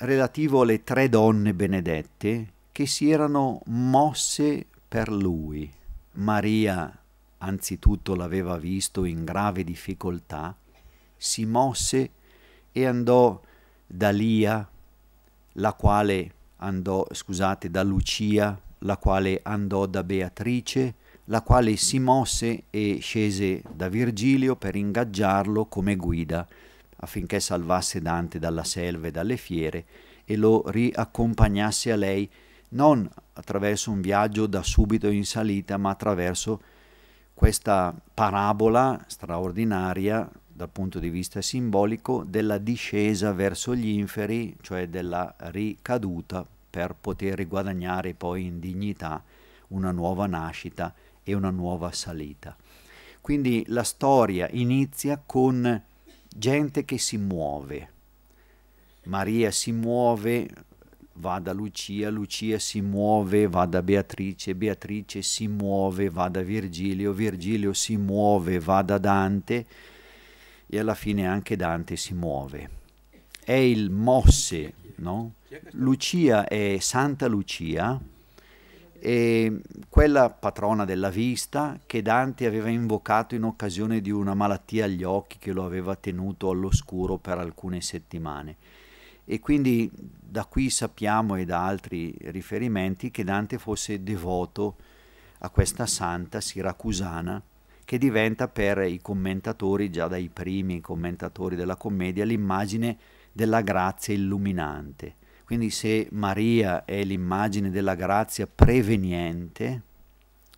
relativo alle tre donne benedette che si erano mosse per lui. Maria, anzitutto l'aveva visto in grave difficoltà, si mosse e andò da Lia, la quale andò, scusate, da Lucia, la quale andò da Beatrice, la quale si mosse e scese da Virgilio per ingaggiarlo come guida affinché salvasse Dante dalla selva e dalle fiere e lo riaccompagnasse a lei non attraverso un viaggio da subito in salita, ma attraverso questa parabola straordinaria dal punto di vista simbolico della discesa verso gli inferi, cioè della ricaduta per poter riguadagnare poi in dignità una nuova nascita e una nuova salita. Quindi la storia inizia con gente che si muove. Maria si muove, va da Lucia, Lucia si muove, va da Beatrice, Beatrice si muove, va da Virgilio, Virgilio si muove, va da Dante e alla fine anche Dante si muove. È il mosse, no? Lucia è Santa Lucia, e quella patrona della vista che Dante aveva invocato in occasione di una malattia agli occhi che lo aveva tenuto all'oscuro per alcune settimane. E quindi da qui sappiamo e da altri riferimenti che Dante fosse devoto a questa santa siracusana che diventa per i commentatori, già dai primi commentatori della commedia, l'immagine della grazia illuminante quindi se Maria è l'immagine della grazia preveniente,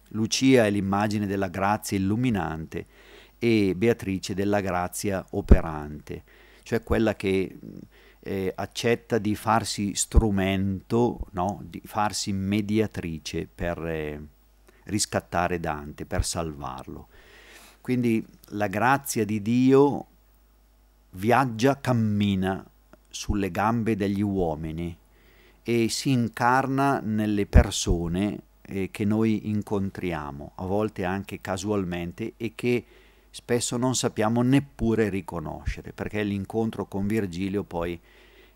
Lucia è l'immagine della grazia illuminante e Beatrice della grazia operante, cioè quella che eh, accetta di farsi strumento, no? di farsi mediatrice per eh, riscattare Dante, per salvarlo. Quindi la grazia di Dio viaggia, cammina sulle gambe degli uomini e si incarna nelle persone eh, che noi incontriamo, a volte anche casualmente e che spesso non sappiamo neppure riconoscere, perché l'incontro con Virgilio poi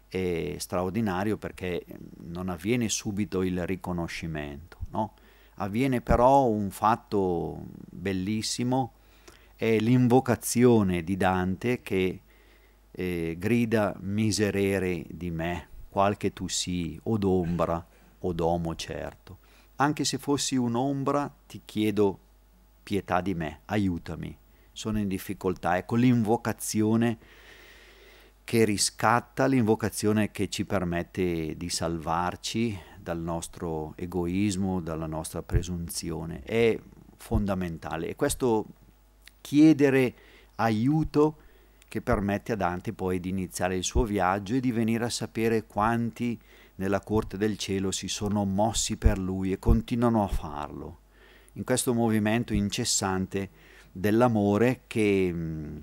è straordinario perché mm, non avviene subito il riconoscimento, no? avviene però un fatto bellissimo, è l'invocazione di Dante che eh, grida miserere di me, qualche tu sii, o d'ombra, o d'omo certo. Anche se fossi un'ombra, ti chiedo pietà di me, aiutami, sono in difficoltà. Ecco l'invocazione che riscatta, l'invocazione che ci permette di salvarci dal nostro egoismo, dalla nostra presunzione. È fondamentale e questo chiedere aiuto che permette a Dante poi di iniziare il suo viaggio e di venire a sapere quanti nella corte del cielo si sono mossi per lui e continuano a farlo, in questo movimento incessante dell'amore che mm,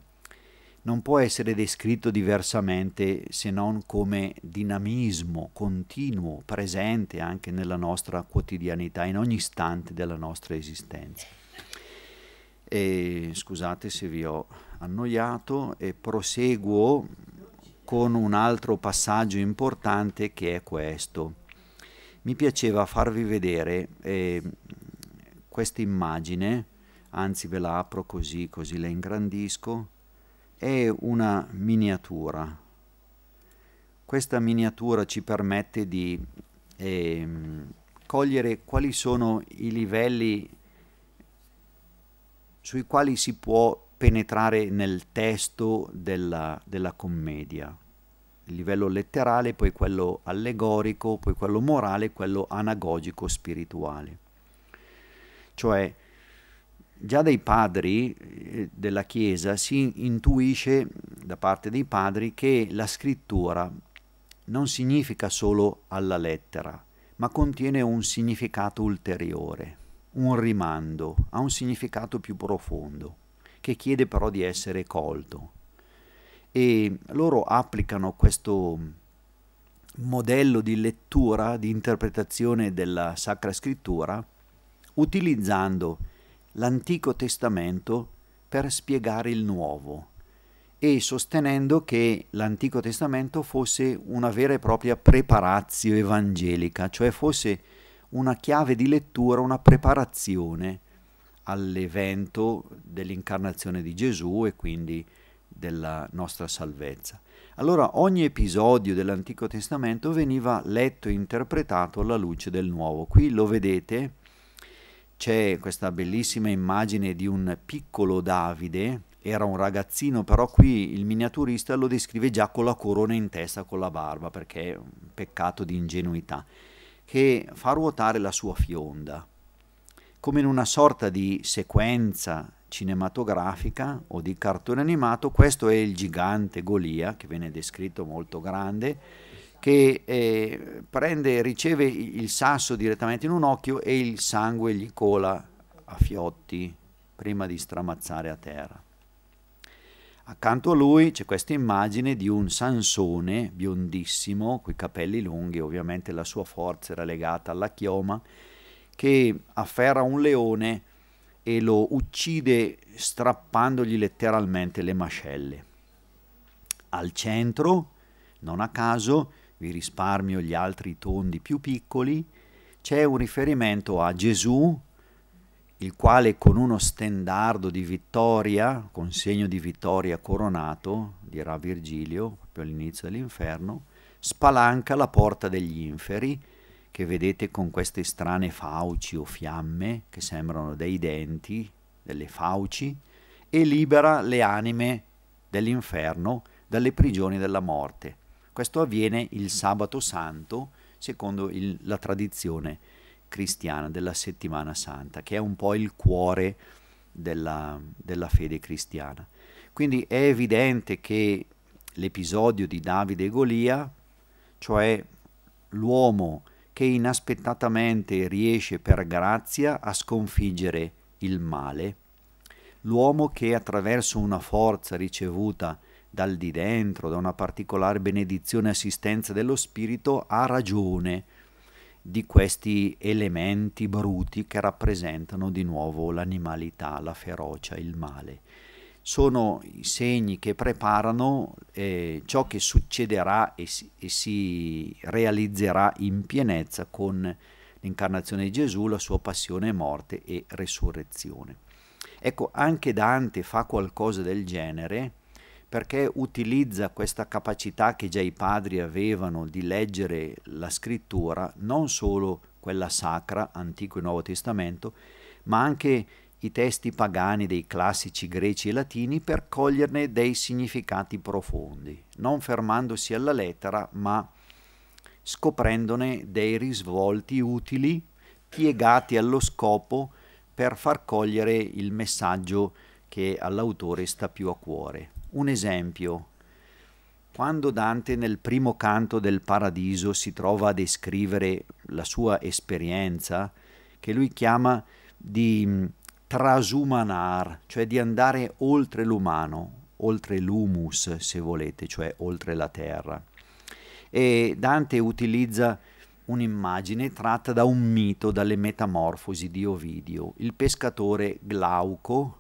non può essere descritto diversamente se non come dinamismo continuo, presente anche nella nostra quotidianità, in ogni istante della nostra esistenza. E, scusate se vi ho annoiato e proseguo con un altro passaggio importante che è questo. Mi piaceva farvi vedere eh, questa immagine, anzi ve la apro così, così la ingrandisco, è una miniatura. Questa miniatura ci permette di eh, cogliere quali sono i livelli sui quali si può penetrare nel testo della, della commedia, il livello letterale, poi quello allegorico, poi quello morale, quello anagogico spirituale. Cioè, già dai padri eh, della Chiesa si intuisce da parte dei padri che la scrittura non significa solo alla lettera, ma contiene un significato ulteriore, un rimando, ha un significato più profondo che chiede però di essere colto. E loro applicano questo modello di lettura, di interpretazione della Sacra Scrittura, utilizzando l'Antico Testamento per spiegare il Nuovo e sostenendo che l'Antico Testamento fosse una vera e propria preparazio evangelica, cioè fosse una chiave di lettura, una preparazione all'evento dell'incarnazione di Gesù e quindi della nostra salvezza. Allora ogni episodio dell'Antico Testamento veniva letto e interpretato alla luce del Nuovo. Qui lo vedete, c'è questa bellissima immagine di un piccolo Davide, era un ragazzino, però qui il miniaturista lo descrive già con la corona in testa, con la barba, perché è un peccato di ingenuità, che fa ruotare la sua fionda come in una sorta di sequenza cinematografica o di cartone animato, questo è il gigante Golia, che viene descritto molto grande, che eh, prende, riceve il sasso direttamente in un occhio e il sangue gli cola a fiotti prima di stramazzare a terra. Accanto a lui c'è questa immagine di un Sansone biondissimo, coi capelli lunghi, ovviamente la sua forza era legata alla chioma, che afferra un leone e lo uccide strappandogli letteralmente le mascelle. Al centro, non a caso, vi risparmio gli altri tondi più piccoli, c'è un riferimento a Gesù, il quale con uno stendardo di vittoria, con segno di vittoria coronato, dirà Virgilio, proprio all'inizio dell'inferno, spalanca la porta degli inferi che vedete con queste strane fauci o fiamme che sembrano dei denti, delle fauci, e libera le anime dell'inferno dalle prigioni della morte. Questo avviene il sabato santo, secondo il, la tradizione cristiana della settimana santa, che è un po' il cuore della, della fede cristiana. Quindi è evidente che l'episodio di Davide e Golia, cioè l'uomo che inaspettatamente riesce per grazia a sconfiggere il male, l'uomo che attraverso una forza ricevuta dal di dentro, da una particolare benedizione e assistenza dello spirito, ha ragione di questi elementi bruti che rappresentano di nuovo l'animalità, la ferocia, il male sono i segni che preparano eh, ciò che succederà e si, e si, realizzerà in pienezza con l'incarnazione di Gesù, la sua passione, morte e resurrezione. Ecco, anche Dante fa qualcosa del genere perché utilizza questa capacità che già i padri avevano di leggere la scrittura, non solo quella sacra, Antico e Nuovo Testamento, ma anche i testi pagani dei classici greci e latini per coglierne dei significati profondi, non fermandosi alla lettera, ma scoprendone dei risvolti utili, piegati allo scopo per far cogliere il messaggio che all'autore sta più a cuore. Un esempio, quando Dante nel primo canto del Paradiso si trova a descrivere la sua esperienza, che lui chiama di trasumanar, cioè di andare oltre l'umano, oltre l'humus se volete, cioè oltre la terra. E Dante utilizza un'immagine tratta da un mito, dalle metamorfosi di Ovidio, il pescatore Glauco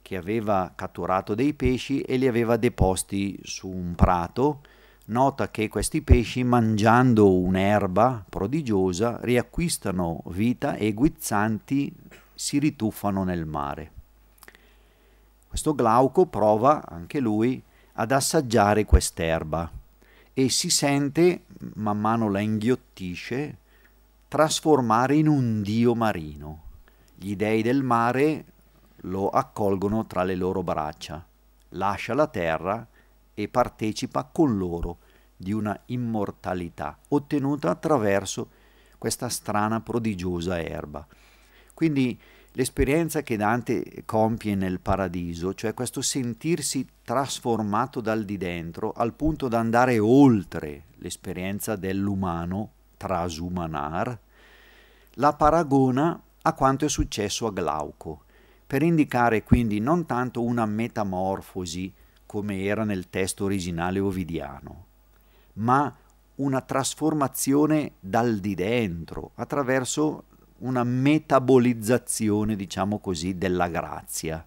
che aveva catturato dei pesci e li aveva deposti su un prato. Nota che questi pesci, mangiando un'erba prodigiosa, riacquistano vita e guizzanti si rituffano nel mare. Questo Glauco prova anche lui ad assaggiare quest'erba e si sente, man mano la inghiottisce, trasformare in un dio marino. Gli dei del mare lo accolgono tra le loro braccia, lascia la terra e partecipa con loro di una immortalità ottenuta attraverso questa strana prodigiosa erba. Quindi l'esperienza che Dante compie nel paradiso, cioè questo sentirsi trasformato dal di dentro al punto da andare oltre l'esperienza dell'umano, trasumanar, la paragona a quanto è successo a Glauco, per indicare quindi non tanto una metamorfosi come era nel testo originale ovidiano, ma una trasformazione dal di dentro attraverso una metabolizzazione, diciamo così, della grazia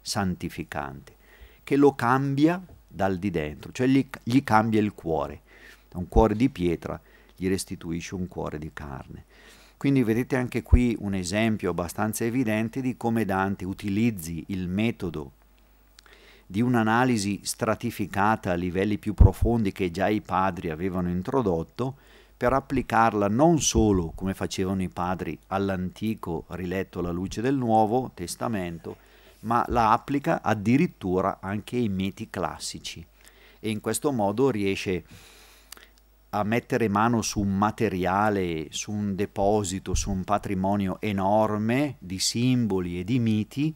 santificante, che lo cambia dal di dentro, cioè gli, gli cambia il cuore, da un cuore di pietra gli restituisce un cuore di carne. Quindi vedete anche qui un esempio abbastanza evidente di come Dante utilizzi il metodo di un'analisi stratificata a livelli più profondi che già i padri avevano introdotto per applicarla non solo, come facevano i padri, all'antico riletto alla luce del Nuovo Testamento, ma la applica addirittura anche ai miti classici e in questo modo riesce a mettere mano su un materiale, su un deposito, su un patrimonio enorme di simboli e di miti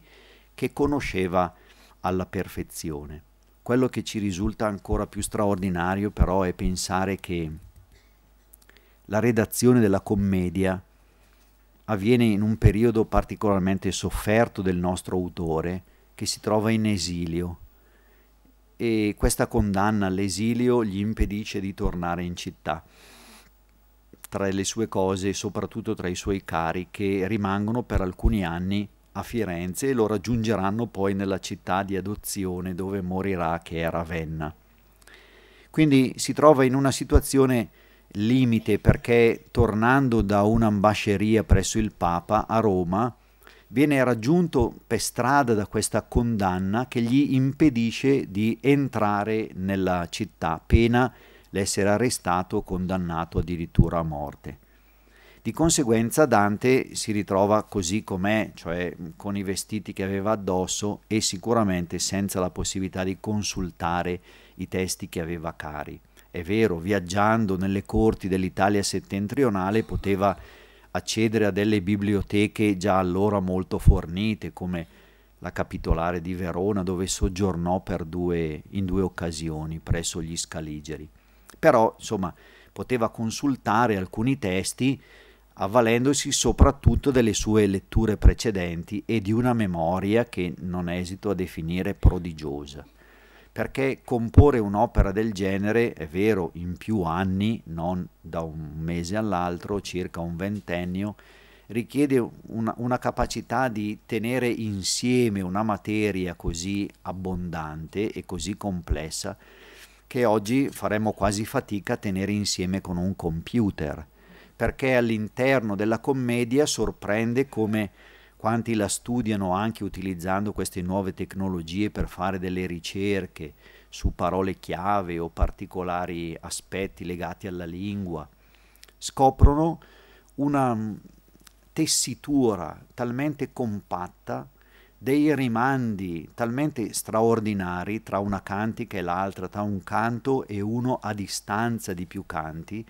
che conosceva alla perfezione. Quello che ci risulta ancora più straordinario però è pensare che la redazione della commedia avviene in un periodo particolarmente sofferto del nostro autore, che si trova in esilio e questa condanna all'esilio gli impedisce di tornare in città. Tra le sue cose, soprattutto tra i suoi cari, che rimangono per alcuni anni a Firenze e lo raggiungeranno poi nella città di adozione dove morirà, che è Ravenna. Quindi si trova in una situazione limite perché tornando da un'ambasceria presso il Papa a Roma viene raggiunto per strada da questa condanna che gli impedisce di entrare nella città, pena l'essere arrestato, condannato addirittura a morte. Di conseguenza Dante si ritrova così com'è, cioè con i vestiti che aveva addosso e sicuramente senza la possibilità di consultare i testi che aveva cari è vero, viaggiando nelle corti dell'Italia settentrionale poteva accedere a delle biblioteche già allora molto fornite, come la capitolare di Verona, dove soggiornò per due, in due occasioni presso gli scaligeri. Però, insomma, poteva consultare alcuni testi avvalendosi soprattutto delle sue letture precedenti e di una memoria che non esito a definire prodigiosa perché comporre un'opera del genere, è vero, in più anni, non da un mese all'altro, circa un ventennio, richiede una, una, capacità di tenere insieme una materia così abbondante e così complessa che oggi faremmo quasi fatica a tenere insieme con un computer, perché all'interno della commedia sorprende come quanti la studiano anche utilizzando queste nuove tecnologie per fare delle ricerche su parole chiave o particolari aspetti legati alla lingua, scoprono una mm, tessitura talmente compatta dei rimandi talmente straordinari tra una cantica e l'altra, tra un canto e uno a distanza di più canti,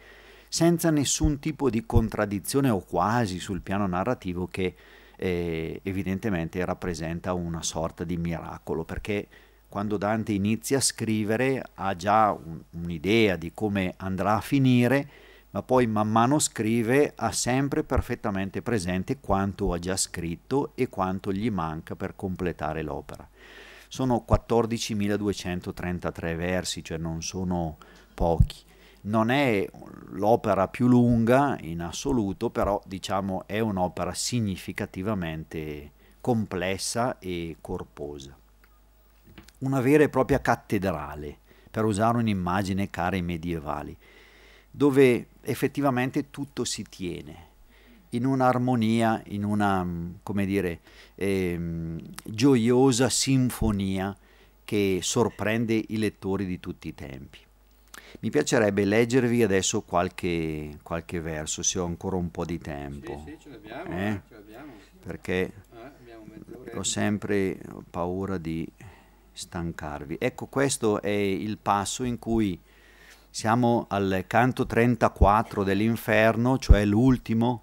senza nessun tipo di contraddizione o quasi sul piano narrativo che eh, evidentemente rappresenta una sorta di miracolo, perché quando Dante inizia a scrivere ha già un, un'idea di come andrà a finire, ma poi man mano scrive ha sempre perfettamente presente quanto ha già scritto e quanto gli manca per completare l'opera. Sono 14.233 versi, cioè non sono pochi non è l'opera più lunga in assoluto, però diciamo è un'opera significativamente complessa e corposa. Una vera e propria cattedrale, per usare un'immagine cara ai medievali, dove effettivamente tutto si tiene in un'armonia, in una, come dire, ehm, gioiosa sinfonia che sorprende i lettori di tutti i tempi. Mi piacerebbe leggervi adesso qualche, qualche verso, se ho ancora un po' di tempo. Sì, sì, ce l'abbiamo. Eh? Ce l'abbiamo. Perché eh, ho sempre paura di stancarvi. Ecco, questo è il passo in cui siamo al canto 34 dell'inferno, cioè l'ultimo,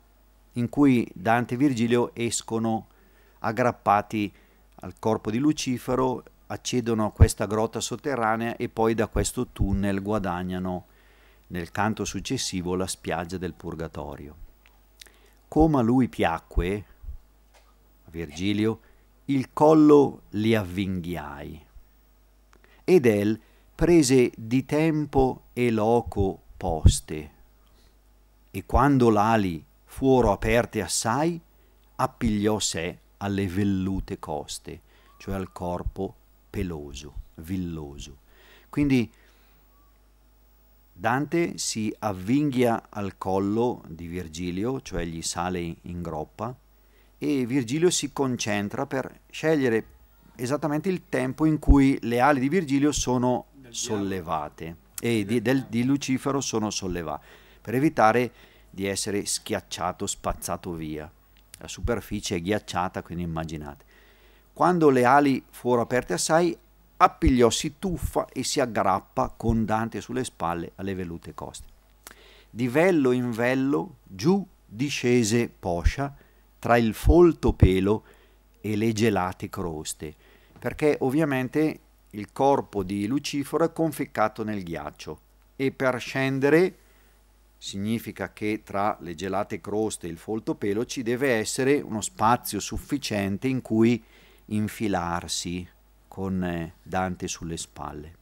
in cui Dante e Virgilio escono aggrappati al corpo di Lucifero accedono a questa grotta sotterranea e poi da questo tunnel guadagnano nel canto successivo la spiaggia del purgatorio. Come a lui piacque, a Virgilio, il collo li avvinghiai. Ed el prese di tempo e loco poste. E quando l'ali fuoro aperte assai, appigliò sé alle vellute coste, cioè al corpo peloso, villoso. Quindi Dante si avvinghia al collo di Virgilio, cioè gli sale in groppa, e Virgilio si concentra per scegliere esattamente il tempo in cui le ali di Virgilio sono sollevate e di, del, di Lucifero sono sollevate, per evitare di essere schiacciato, spazzato via. La superficie è ghiacciata, quindi immaginate. Quando le ali furono aperte assai, appigliò, si tuffa e si aggrappa con Dante sulle spalle alle vellute coste. Di vello in vello giù discese poscia tra il folto pelo e le gelate croste, perché ovviamente il corpo di Lucifero è conficcato nel ghiaccio e per scendere significa che tra le gelate croste e il folto pelo ci deve essere uno spazio sufficiente in cui infilarsi con eh, Dante sulle spalle.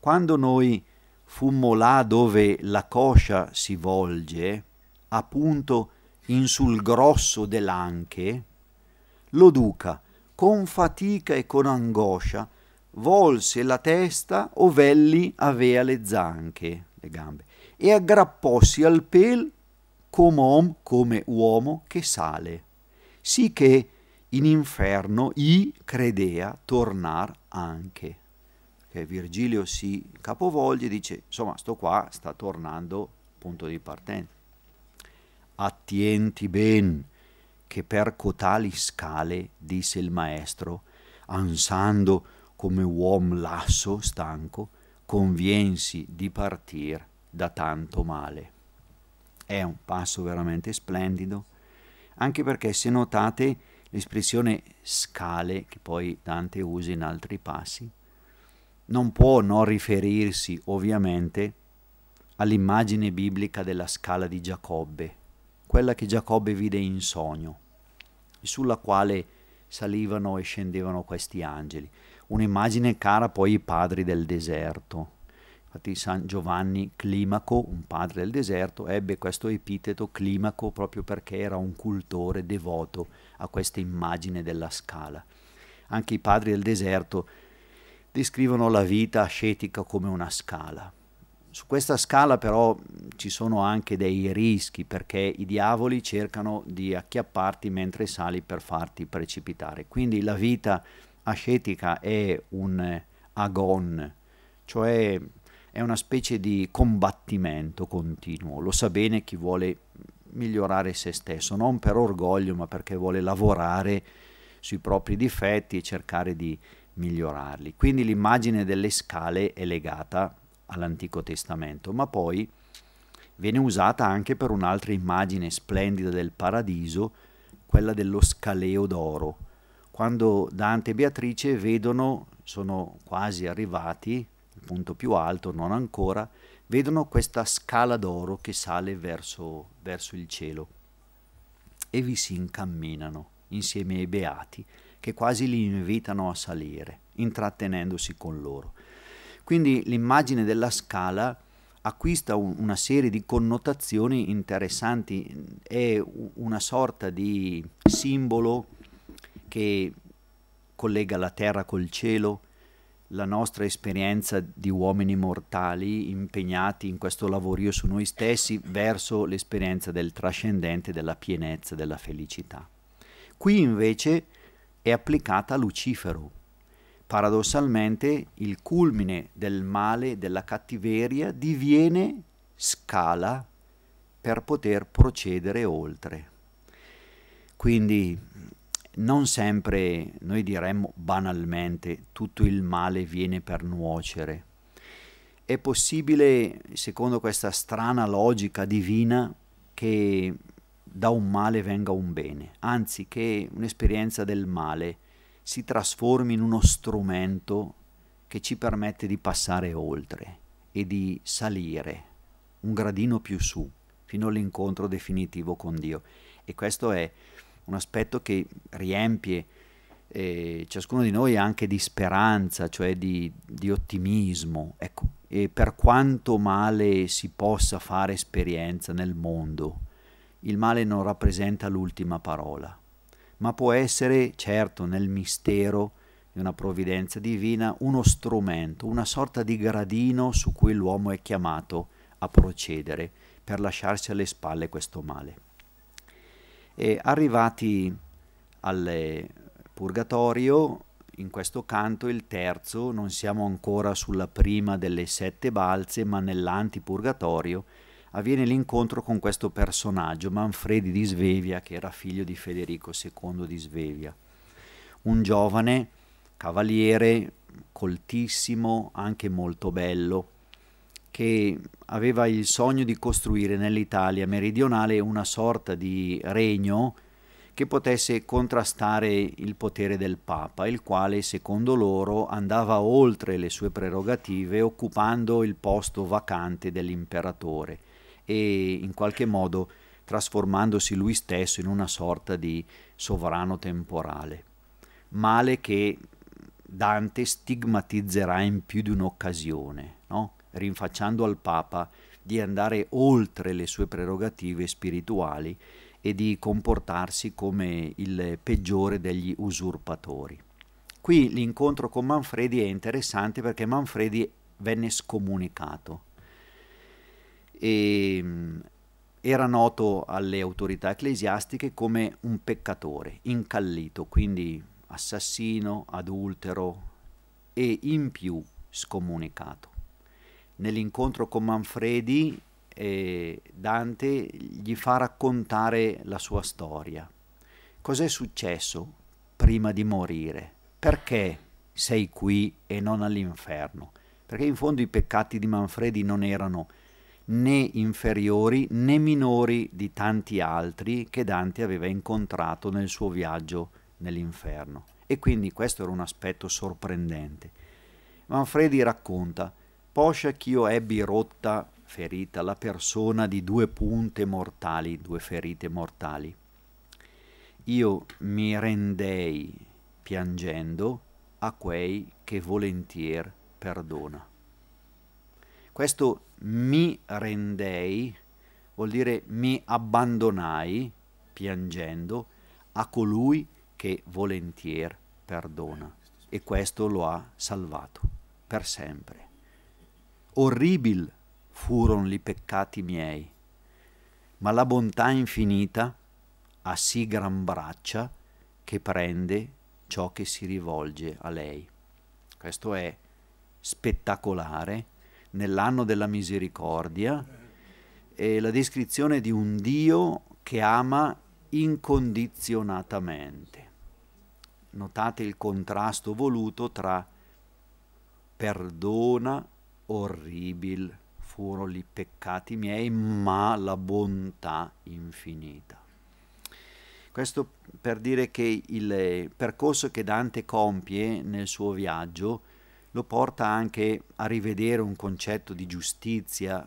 Quando noi fummo là dove la coscia si volge, appunto in sul grosso dell'anche, lo duca, con fatica e con angoscia, volse la testa ovelli avea le zanche, le gambe, e aggrappossi al pel com'om, come uomo che sale, sì che in inferno i credea tornar anche. Perché Virgilio si capovolge e dice, insomma, sto qua sta tornando punto di partenza. Attienti ben, che per cotali scale, disse il maestro, ansando come uom lasso stanco, conviensi di partir da tanto male. È un passo veramente splendido, anche perché se notate l'espressione scale che poi Dante usa in altri passi, non può non riferirsi ovviamente all'immagine biblica della scala di Giacobbe, quella che Giacobbe vide in sogno, sulla quale salivano e scendevano questi angeli, un'immagine cara poi ai padri del deserto. Infatti San Giovanni Climaco, un padre del deserto, ebbe questo epiteto Climaco proprio perché era un cultore devoto a questa immagine della scala. Anche i padri del deserto descrivono la vita ascetica come una scala. Su questa scala però ci sono anche dei rischi perché i diavoli cercano di acchiapparti mentre sali per farti precipitare. Quindi la vita ascetica è un agon, cioè è una specie di combattimento continuo. Lo sa bene chi vuole migliorare se stesso, non per orgoglio, ma perché vuole lavorare sui propri difetti e cercare di migliorarli. Quindi l'immagine delle scale è legata all'Antico Testamento, ma poi viene usata anche per un'altra immagine splendida del paradiso, quella dello scaleo d'oro. Quando Dante e Beatrice vedono, sono quasi arrivati, il punto più alto, non ancora, vedono questa scala d'oro che sale verso, verso il cielo e vi si incamminano insieme ai beati che quasi li invitano a salire, intrattenendosi con loro. Quindi l'immagine della scala acquista un, una serie di connotazioni interessanti, è una sorta di simbolo che collega la terra col cielo, la nostra esperienza di uomini mortali impegnati in questo lavorio su noi stessi verso l'esperienza del trascendente, della pienezza, della felicità. Qui invece è applicata a Lucifero. Paradossalmente il culmine del male, della cattiveria, diviene scala per poter procedere oltre. Quindi non sempre, noi diremmo banalmente, tutto il male viene per nuocere. È possibile, secondo questa strana logica divina, che da un male venga un bene, anzi che un'esperienza del male si trasformi in uno strumento che ci permette di passare oltre e di salire un gradino più su fino all'incontro definitivo con Dio. E questo è un aspetto che riempie eh, ciascuno di noi anche di speranza, cioè di, di ottimismo. Ecco, e per quanto male si possa fare esperienza nel mondo, il male non rappresenta l'ultima parola, ma può essere, certo, nel mistero di una provvidenza divina, uno strumento, una sorta di gradino su cui l'uomo è chiamato a procedere per lasciarsi alle spalle questo male. E arrivati al Purgatorio, in questo canto il terzo, non siamo ancora sulla prima delle sette balze, ma nell'antipurgatorio, avviene l'incontro con questo personaggio, Manfredi di Svevia, che era figlio di Federico II di Svevia, un giovane cavaliere coltissimo, anche molto bello, che aveva il sogno di costruire nell'Italia meridionale una sorta di regno che potesse contrastare il potere del Papa, il quale secondo loro andava oltre le sue prerogative occupando il posto vacante dell'imperatore e in qualche modo trasformandosi lui stesso in una sorta di sovrano temporale. Male che Dante stigmatizzerà in più di un'occasione, no? rinfacciando al Papa di andare oltre le sue prerogative spirituali e di comportarsi come il peggiore degli usurpatori. Qui l'incontro con Manfredi è interessante perché Manfredi venne scomunicato e ehm, era noto alle autorità ecclesiastiche come un peccatore, incallito, quindi assassino, adultero e in più scomunicato nell'incontro con Manfredi eh, Dante gli fa raccontare la sua storia. Cos'è successo prima di morire? Perché sei qui e non all'inferno? Perché in fondo i peccati di Manfredi non erano né inferiori né minori di tanti altri che Dante aveva incontrato nel suo viaggio nell'inferno. E quindi questo era un aspetto sorprendente. Manfredi racconta poscia io ebbi rotta, ferita, la persona di due punte mortali, due ferite mortali. Io mi rendei piangendo a quei che volentier perdona. Questo mi rendei vuol dire mi abbandonai piangendo a colui che volentier perdona e questo lo ha salvato per sempre. Orribil furono i peccati miei, ma la bontà infinita ha sì gran braccia che prende ciò che si rivolge a lei. Questo è spettacolare nell'anno della misericordia è la descrizione di un Dio che ama incondizionatamente. Notate il contrasto voluto tra perdona orribili furono i peccati miei, ma la bontà infinita. Questo per dire che il percorso che Dante compie nel suo viaggio lo porta anche a rivedere un concetto di giustizia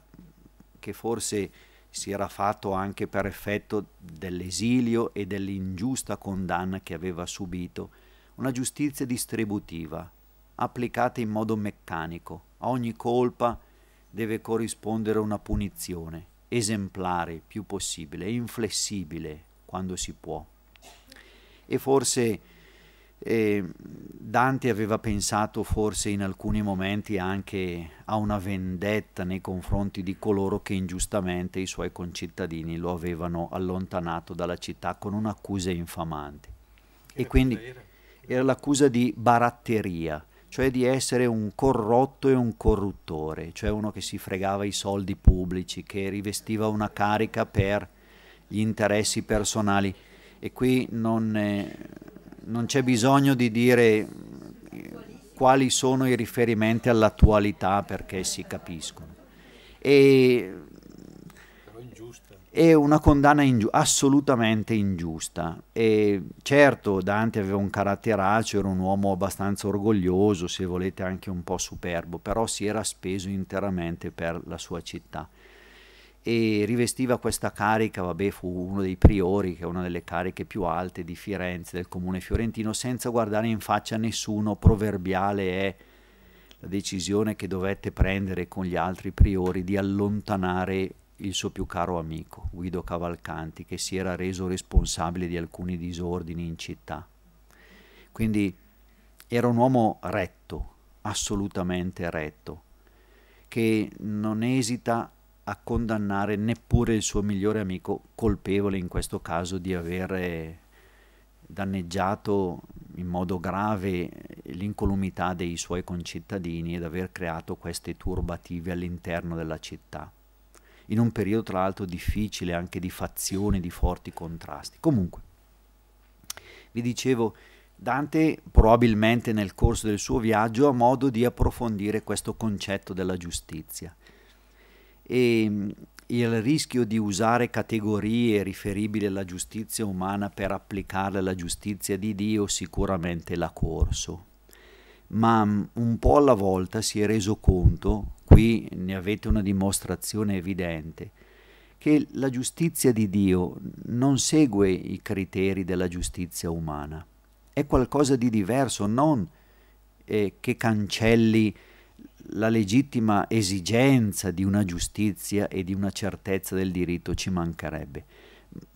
che forse si era fatto anche per effetto dell'esilio e dell'ingiusta condanna che aveva subito, una giustizia distributiva, applicate in modo meccanico. A ogni colpa deve corrispondere una punizione, esemplare più possibile, inflessibile quando si può. E forse eh, Dante aveva pensato forse in alcuni momenti anche a una vendetta nei confronti di coloro che ingiustamente i suoi concittadini lo avevano allontanato dalla città con un'accusa infamante. Che e quindi era l'accusa di baratteria, cioè di essere un corrotto e un corruttore, cioè uno che si fregava i soldi pubblici, che rivestiva una carica per gli interessi personali. E qui non, eh, non c'è bisogno di dire quali sono i riferimenti all'attualità perché si capiscono. E è una condanna ingi assolutamente ingiusta. E certo, Dante aveva un caratteraccio, era un uomo abbastanza orgoglioso, se volete anche un po' superbo, però si era speso interamente per la sua città. E rivestiva questa carica, vabbè, fu uno dei priori, che è una delle cariche più alte di Firenze, del comune fiorentino, senza guardare in faccia a nessuno, proverbiale è la decisione che dovette prendere con gli altri priori di allontanare il suo più caro amico, Guido Cavalcanti, che si era reso responsabile di alcuni disordini in città. Quindi era un uomo retto, assolutamente retto, che non esita a condannare neppure il suo migliore amico colpevole in questo caso di aver eh, danneggiato in modo grave l'incolumità dei suoi concittadini ed aver creato queste turbative all'interno della città in un periodo tra l'altro difficile anche di fazioni, di forti contrasti. Comunque, vi dicevo, Dante probabilmente nel corso del suo viaggio ha modo di approfondire questo concetto della giustizia e mm, il rischio di usare categorie riferibili alla giustizia umana per applicarle alla giustizia di Dio sicuramente l'ha corso, ma un po' alla volta si è reso conto, qui ne avete una dimostrazione evidente, che la giustizia di Dio non segue i criteri della giustizia umana, è qualcosa di diverso, non eh, che cancelli la legittima esigenza di una giustizia e di una certezza del diritto, ci mancherebbe,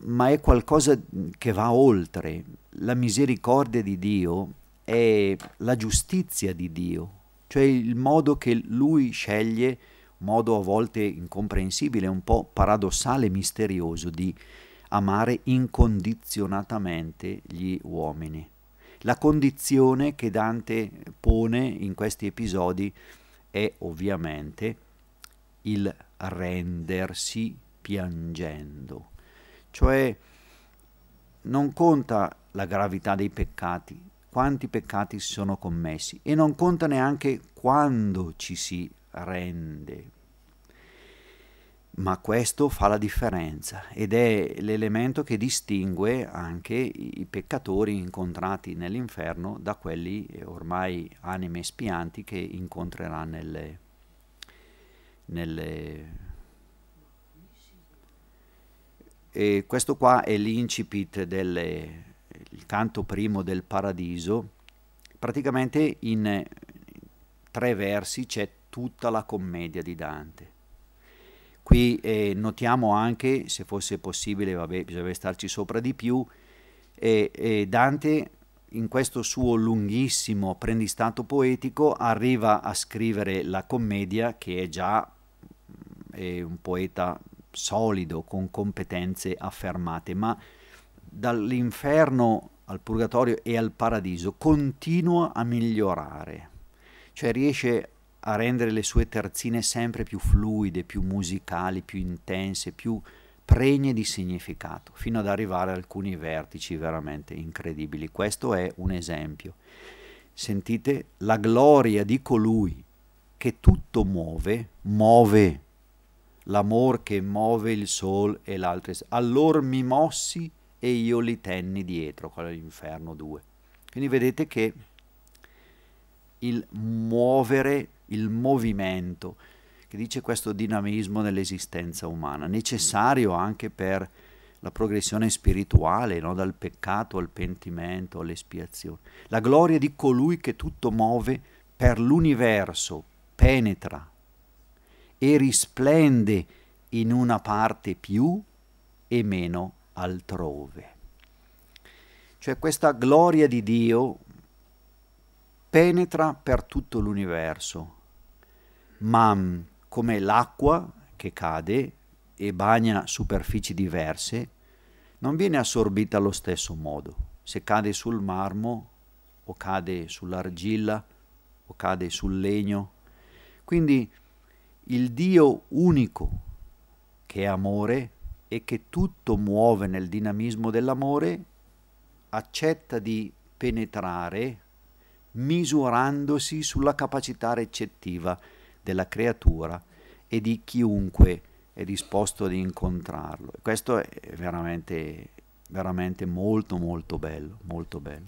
ma è qualcosa che va oltre. La misericordia di Dio è la giustizia di Dio, cioè il modo che lui sceglie, modo a volte incomprensibile, un po' paradossale, misterioso, di amare incondizionatamente gli uomini. La condizione che Dante pone in questi episodi è ovviamente il rendersi piangendo, cioè non conta la gravità dei peccati, quanti peccati si sono commessi e non conta neanche quando ci si rende. Ma questo fa la differenza ed è l'elemento che distingue anche i peccatori incontrati nell'inferno da quelli ormai anime spianti che incontrerà nelle, nelle e questo qua è l'incipit delle, il canto primo del Paradiso, praticamente in eh, tre versi c'è tutta la commedia di Dante. Qui eh, notiamo anche, se fosse possibile, vabbè, bisognerebbe starci sopra di più, eh, eh, Dante in questo suo lunghissimo apprendistato poetico arriva a scrivere la commedia che è già eh, un poeta solido, con competenze affermate, ma dall'inferno al purgatorio e al paradiso continua a migliorare, cioè riesce a rendere le sue terzine sempre più fluide, più musicali, più intense, più pregne di significato, fino ad arrivare a alcuni vertici veramente incredibili. Questo è un esempio. Sentite la gloria di colui che tutto muove, muove l'amor che muove il sol e l'altre. Allora mi mossi e io li tenni dietro, quello l'inferno 2. Quindi vedete che il muovere, il movimento, che dice questo dinamismo nell'esistenza umana, necessario anche per la progressione spirituale, no? dal peccato al pentimento, all'espiazione. La gloria di colui che tutto muove per l'universo, penetra e risplende in una parte più e meno altrove. Cioè questa gloria di Dio penetra per tutto l'universo, ma mm, come l'acqua che cade e bagna superfici diverse, non viene assorbita allo stesso modo. Se cade sul marmo o cade sull'argilla o cade sul legno. Quindi il Dio unico che è amore e che tutto muove nel dinamismo dell'amore, accetta di penetrare misurandosi sulla capacità recettiva della creatura e di chiunque è disposto ad incontrarlo. E questo è veramente, veramente molto molto bello, molto bello.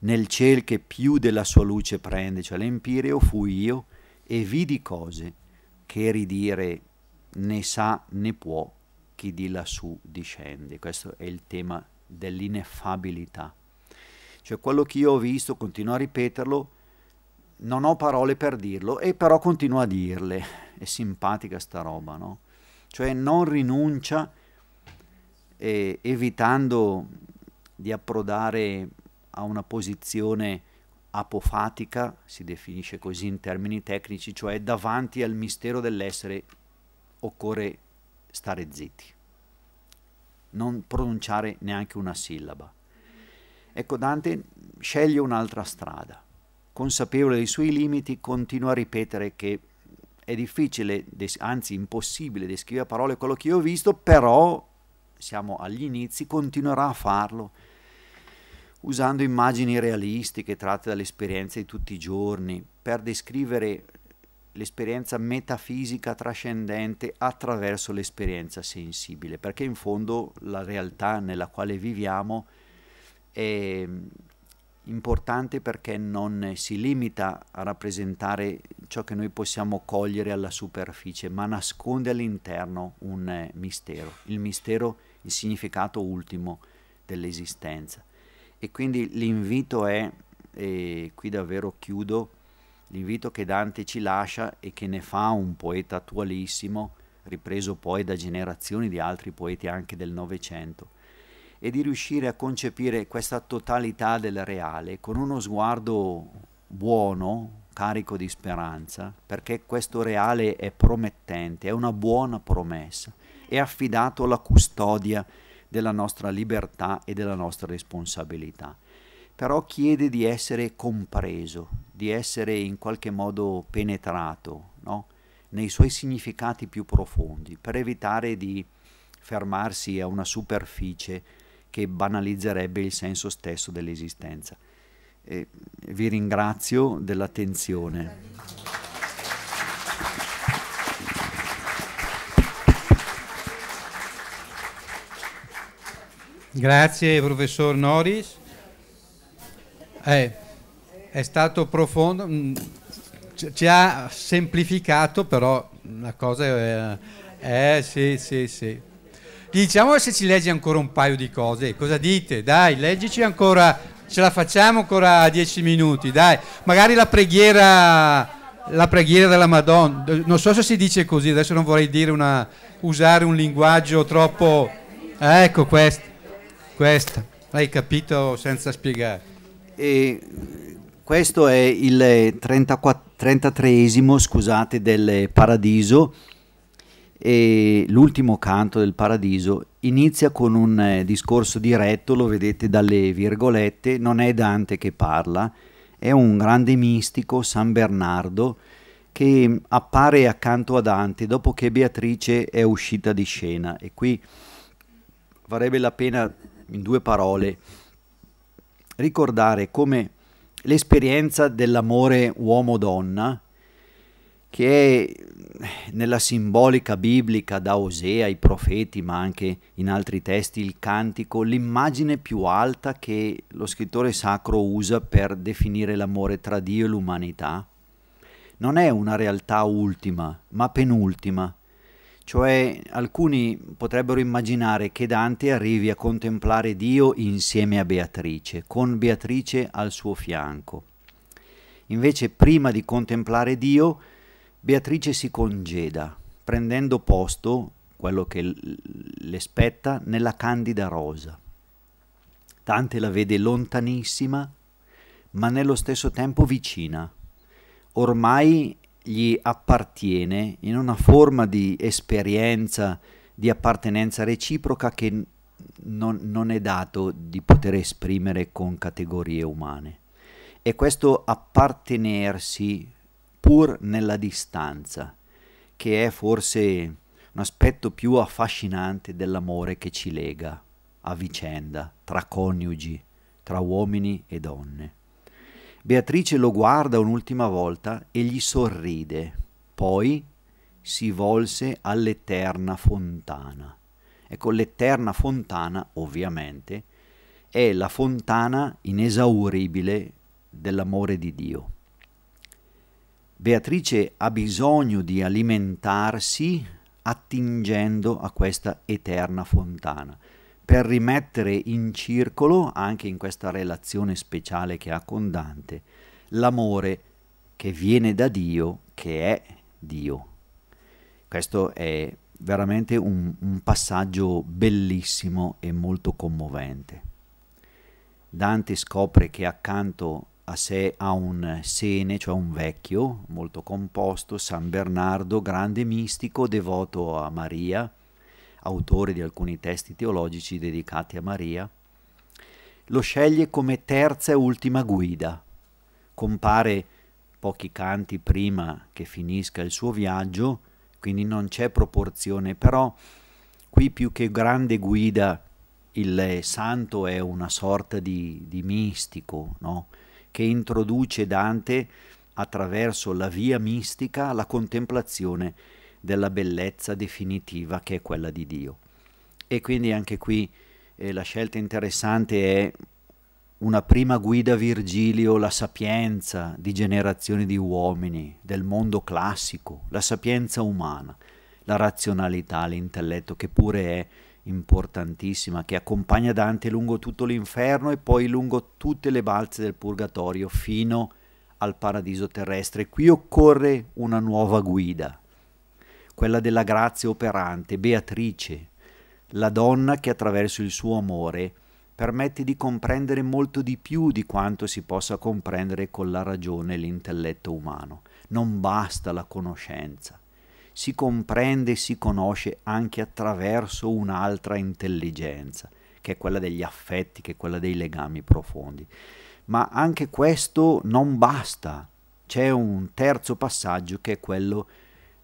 Nel ciel che più della sua luce prende, cioè l'empireo, fui io e vidi cose che ridire né sa né può chi di lassù discende. Questo è il tema dell'ineffabilità. Cioè quello che io ho visto, continuo a ripeterlo, non ho parole per dirlo e però continuo a dirle. È simpatica sta roba, no? Cioè non rinuncia eh, evitando di approdare a una posizione apofatica, si definisce così in termini tecnici, cioè davanti al mistero dell'essere occorre stare zitti, non pronunciare neanche una sillaba. Ecco, Dante sceglie un'altra strada, consapevole dei suoi limiti, continua a ripetere che è difficile, anzi impossibile descrivere a parole quello che io ho visto, però siamo agli inizi, continuerà a farlo usando immagini realistiche tratte dalle esperienze di tutti i giorni per descrivere l'esperienza metafisica trascendente attraverso l'esperienza sensibile, perché in fondo la realtà nella quale viviamo è mm, importante perché non si limita a rappresentare ciò che noi possiamo cogliere alla superficie, ma nasconde all'interno un eh, mistero, il mistero, il significato ultimo dell'esistenza. E quindi l'invito è, e qui davvero chiudo, l'invito che Dante ci lascia e che ne fa un poeta attualissimo, ripreso poi da generazioni di altri poeti anche del Novecento, è di riuscire a concepire questa totalità del reale con uno sguardo buono, carico di speranza, perché questo reale è promettente, è una buona promessa, è affidato alla custodia della nostra libertà e della nostra responsabilità però chiede di essere compreso, di essere in qualche modo penetrato no? nei suoi significati più profondi, per evitare di fermarsi a una superficie che banalizzerebbe il senso stesso dell'esistenza. E vi ringrazio dell'attenzione. Grazie professor Noris. Eh, è stato profondo, mm, ci ha semplificato però la cosa è... Eh, eh sì, sì, sì. Diciamo se ci leggi ancora un paio di cose, cosa dite? Dai, leggici ancora, ce la facciamo ancora dieci minuti, dai. Magari la preghiera la preghiera della Madonna. Non so se si dice così, adesso non vorrei dire una, usare un linguaggio troppo... Ecco questa, questa, l'hai capito senza spiegare. E questo è il 34, 33 scusate, del Paradiso e l'ultimo canto del Paradiso inizia con un eh, discorso diretto, lo vedete dalle virgolette, non è Dante che parla, è un grande mistico, San Bernardo, che appare accanto a Dante dopo che Beatrice è uscita di scena e qui varrebbe la pena in due parole ricordare come l'esperienza dell'amore uomo-donna, che è nella simbolica biblica da Osea i profeti, ma anche in altri testi, il cantico, l'immagine più alta che lo scrittore sacro usa per definire l'amore tra Dio e l'umanità, non è una realtà ultima, ma penultima, cioè alcuni potrebbero immaginare che Dante arrivi a contemplare Dio insieme a Beatrice, con Beatrice al suo fianco. Invece prima di contemplare Dio, Beatrice si congeda, prendendo posto, quello che le spetta, nella candida rosa. Dante la vede lontanissima, ma nello stesso tempo vicina. Ormai gli appartiene in una forma di esperienza, di appartenenza reciproca che non, non è dato di poter esprimere con categorie umane. E questo appartenersi pur nella distanza, che è forse un aspetto più affascinante dell'amore che ci lega a vicenda, tra coniugi, tra uomini e donne. Beatrice lo guarda un'ultima volta e gli sorride, poi si volse all'eterna fontana. Ecco, l'eterna fontana, ovviamente, è la fontana inesauribile dell'amore di Dio. Beatrice ha bisogno di alimentarsi attingendo a questa eterna fontana per rimettere in circolo, anche in questa relazione speciale che ha con Dante, l'amore che viene da Dio, che è Dio. Questo è veramente un, un, passaggio bellissimo e molto commovente. Dante scopre che accanto a sé ha un sene, cioè un vecchio molto composto, San Bernardo, grande mistico, devoto a Maria, autore di alcuni testi teologici dedicati a Maria, lo sceglie come terza e ultima guida. Compare pochi canti prima che finisca il suo viaggio, quindi non c'è proporzione, però qui più che grande guida il santo è una sorta di, di mistico, no? che introduce Dante attraverso la via mistica alla contemplazione della bellezza definitiva che è quella di Dio. E quindi anche qui eh, la scelta interessante è una prima guida Virgilio, la sapienza di generazioni di uomini, del mondo classico, la sapienza umana, la razionalità, l'intelletto che pure è importantissima, che accompagna Dante lungo tutto l'inferno e poi lungo tutte le balze del purgatorio fino al paradiso terrestre. Qui occorre una nuova guida, quella della grazia operante, Beatrice, la donna che attraverso il suo amore permette di comprendere molto di più di quanto si possa comprendere con la ragione e l'intelletto umano. Non basta la conoscenza. Si comprende e si conosce anche attraverso un'altra intelligenza, che è quella degli affetti, che è quella dei legami profondi. Ma anche questo non basta. C'è un terzo passaggio che è quello di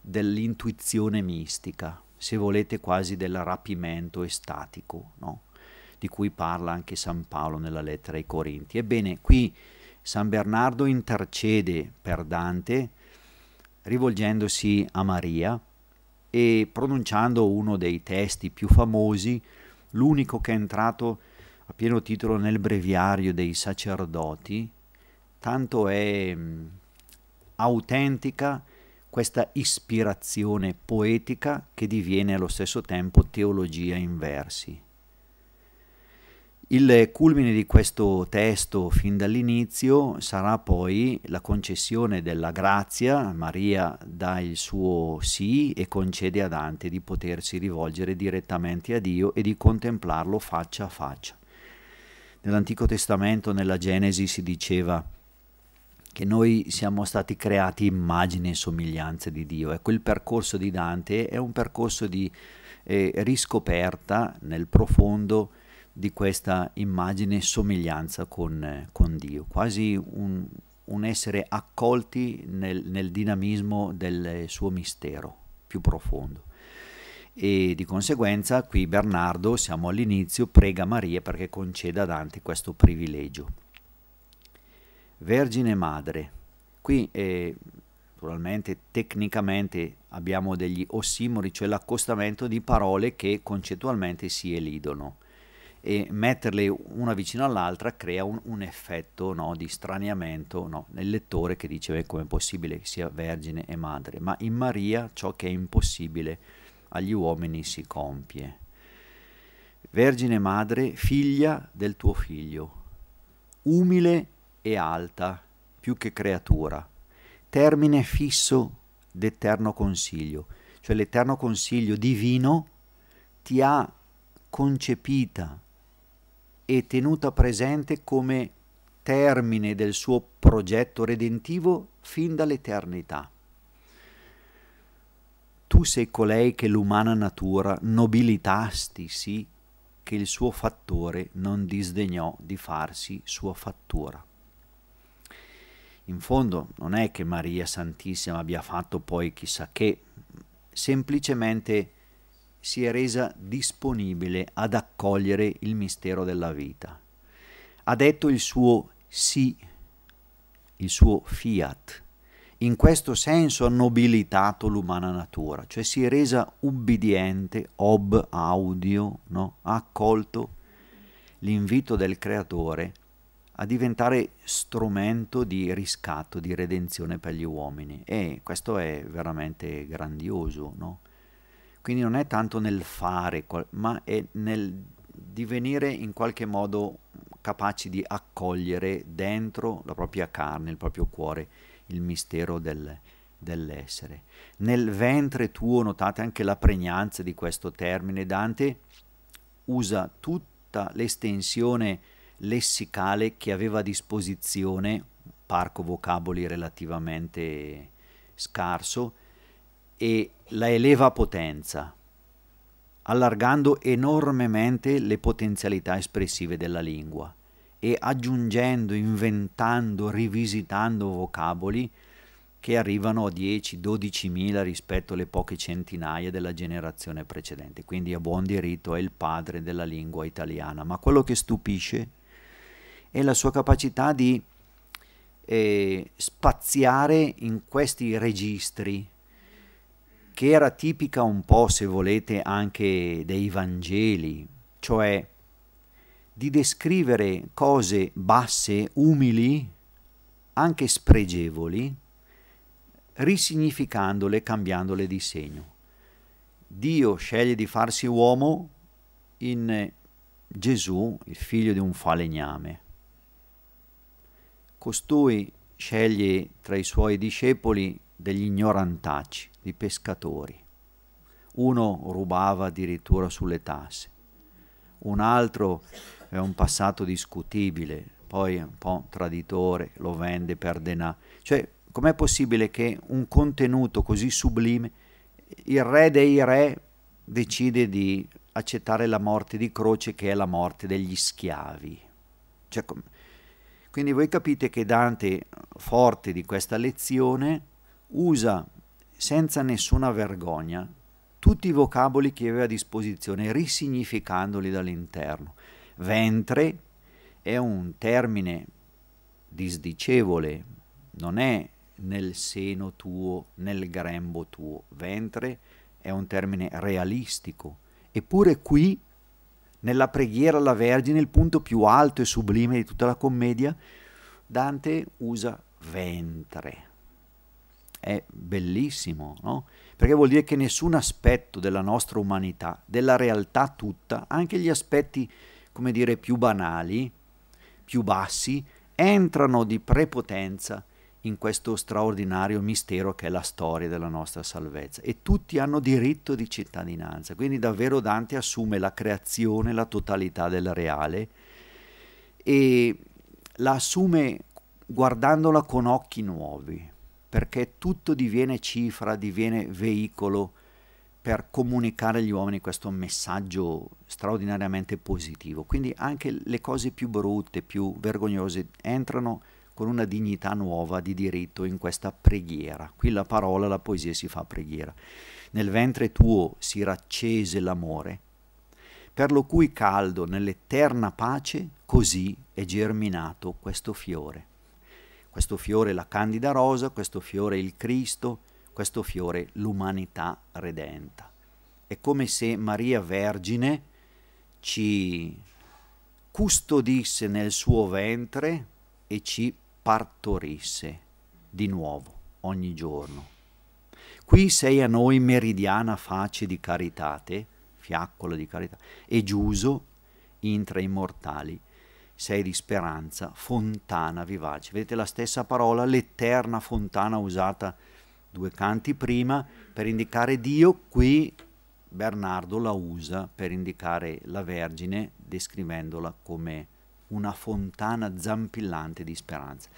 dell'intuizione mistica, se volete quasi del rapimento estatico, no? di cui parla anche San Paolo nella lettera ai Corinti. Ebbene, qui San Bernardo intercede per Dante rivolgendosi a Maria e pronunciando uno dei testi più famosi, l'unico che è entrato a pieno titolo nel breviario dei sacerdoti, tanto è mm, autentica questa ispirazione poetica che diviene allo stesso tempo teologia in versi. Il culmine di questo testo fin dall'inizio sarà poi la concessione della grazia, Maria dà il suo sì e concede a Dante di potersi rivolgere direttamente a Dio e di contemplarlo faccia a faccia. Nell'Antico Testamento, nella Genesi, si diceva che noi siamo stati creati immagine e somiglianza di Dio. Ecco, il percorso di Dante è un percorso di eh, riscoperta nel profondo di questa immagine e somiglianza con, eh, con, Dio, quasi un, un essere accolti nel, nel dinamismo del suo mistero più profondo e di conseguenza qui Bernardo, siamo all'inizio, prega Maria perché conceda a Dante questo privilegio. Vergine Madre. Qui eh, naturalmente tecnicamente abbiamo degli ossimori, cioè l'accostamento di parole che concettualmente si elidono e metterle una vicino all'altra crea un, un effetto no, di straniamento no, nel lettore che dice come è possibile che sia vergine e madre, ma in Maria ciò che è impossibile agli uomini si compie. Vergine madre, figlia del tuo figlio, umile e alta, più che creatura, termine fisso d'eterno consiglio, cioè l'eterno consiglio divino ti ha concepita e tenuta presente come termine del suo progetto redentivo fin dall'eternità. Tu sei colei che l'umana natura nobilitasti sì che il suo fattore non disdegnò di farsi sua fattura. In fondo non è che Maria Santissima abbia fatto poi chissà che, semplicemente si è resa disponibile ad accogliere il mistero della vita. Ha detto il suo sì, il suo fiat. In questo senso ha nobilitato l'umana natura, cioè si è resa ubbidiente, ob audio, no? ha accolto l'invito del Creatore a diventare strumento di riscatto, di redenzione per gli uomini. E questo è veramente grandioso, no? Quindi non è tanto nel fare, ma è nel divenire in qualche modo capaci di accogliere dentro la propria carne, il proprio cuore, il mistero del, dell'essere. Nel ventre tuo, notate anche la pregnanza di questo termine, Dante usa tutta l'estensione lessicale che aveva a disposizione, parco vocaboli relativamente scarso, e la eleva a potenza, allargando enormemente le potenzialità espressive della lingua e aggiungendo, inventando, rivisitando vocaboli che arrivano a 10 12000 rispetto alle poche centinaia della generazione precedente. Quindi a buon diritto è il padre della lingua italiana. Ma quello che stupisce e la sua capacità di eh, spaziare in questi registri, che era tipica un po', se volete, anche dei Vangeli, cioè di descrivere cose basse, umili, anche spregevoli, risignificandole, cambiandole di segno. Dio sceglie di farsi uomo in Gesù, il figlio di un falegname. Costui sceglie tra i suoi discepoli degli ignorantacci, di pescatori. Uno rubava addirittura sulle tasse, un altro è un passato discutibile, poi è un po' traditore, lo vende per denaro. Cioè, com'è possibile che un contenuto così sublime, il re dei re decide di accettare la morte di croce che è la morte degli schiavi? Cioè, quindi voi capite che Dante, forte di questa lezione, usa senza nessuna vergogna tutti i vocaboli che aveva a disposizione, risignificandoli dall'interno. Ventre è un termine disdicevole, non è nel seno tuo, nel grembo tuo. Ventre è un termine realistico. Eppure qui nella preghiera alla Vergine, il punto più alto e sublime di tutta la commedia, Dante usa ventre. È bellissimo, no? Perché vuol dire che nessun aspetto della nostra umanità, della realtà tutta, anche gli aspetti, come dire, più banali, più bassi, entrano di prepotenza in questo straordinario mistero che è la storia della nostra salvezza e tutti hanno diritto di cittadinanza, quindi davvero Dante assume la creazione, la totalità del reale e la assume guardandola con occhi nuovi, perché tutto diviene cifra, diviene veicolo per comunicare agli uomini questo messaggio straordinariamente positivo. Quindi anche le cose più brutte, più vergognose entrano con una dignità nuova di diritto in questa preghiera. Qui la parola, la poesia si fa preghiera. Nel ventre tuo si raccese l'amore, per lo cui caldo nell'eterna pace così è germinato questo fiore. Questo fiore è la candida rosa, questo fiore è il Cristo, questo fiore l'umanità redenta. È come se Maria Vergine ci custodisse nel suo ventre e ci partorisse di nuovo ogni giorno. Qui sei a noi meridiana face di caritate, fiaccola di carità, e Giuso intra immortali, sei di speranza, fontana vivace. Vedete la stessa parola, l'eterna fontana usata due canti prima per indicare Dio, qui Bernardo la usa per indicare la Vergine descrivendola come una fontana zampillante di speranza.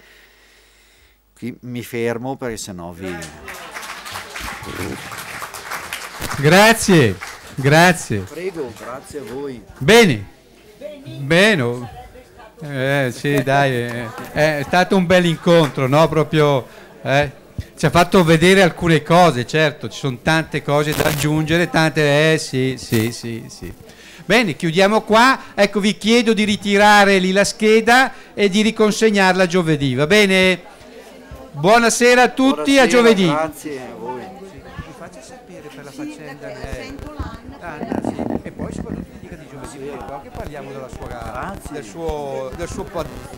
Qui mi fermo perché sennò vi... Grazie, grazie. Prego, grazie a voi. Bene, bene. Oh. Eh, sì, dai, eh, eh, è stato un bel incontro, no? Proprio... Eh ci ha fatto vedere alcune cose, certo, ci sono tante cose da aggiungere, tante... Eh sì, sì, sì, sì. Bene, chiudiamo qua. Ecco, vi chiedo di ritirare lì la scheda e di riconsegnarla giovedì, va bene? Buonasera a tutti, Buonasera, a giovedì. Grazie a voi. Ci faccia sapere per la faccenda ah, e poi soprattutto dica di giovedì che parliamo della sua, grazie. del suo, del suo,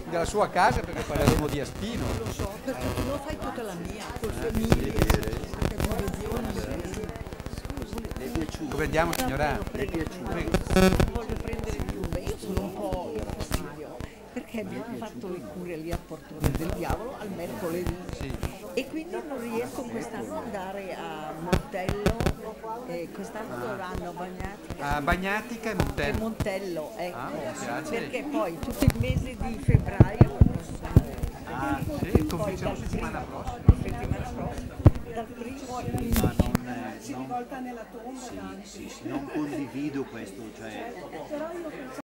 della sua casa perché parleremo di Aspino. Lo so, perché tu lo fai tutta la mia, col eh, femminile. piaciuto. Prendiamo signora. Le è piaciuto. voglio prendere più, io sono un po' fastidio perché abbiamo fatto le cure lì a Portone del Diavolo al mercoledì sì. e quindi non riesco quest'anno ad andare a Montello, eh, quest'anno ah. dovranno a Bagnatica. Ah, Bagnatica e Montello. E Montello, ecco. Ah, oh, perché poi tutto il mese di febbraio Ah, sì, cominciamo settimana prossima. Settimana prossima, dal primo al quindici. Si no? rivolta nella tomba. Sì, sì, sì, non condivido questo. Cioè... Cioè,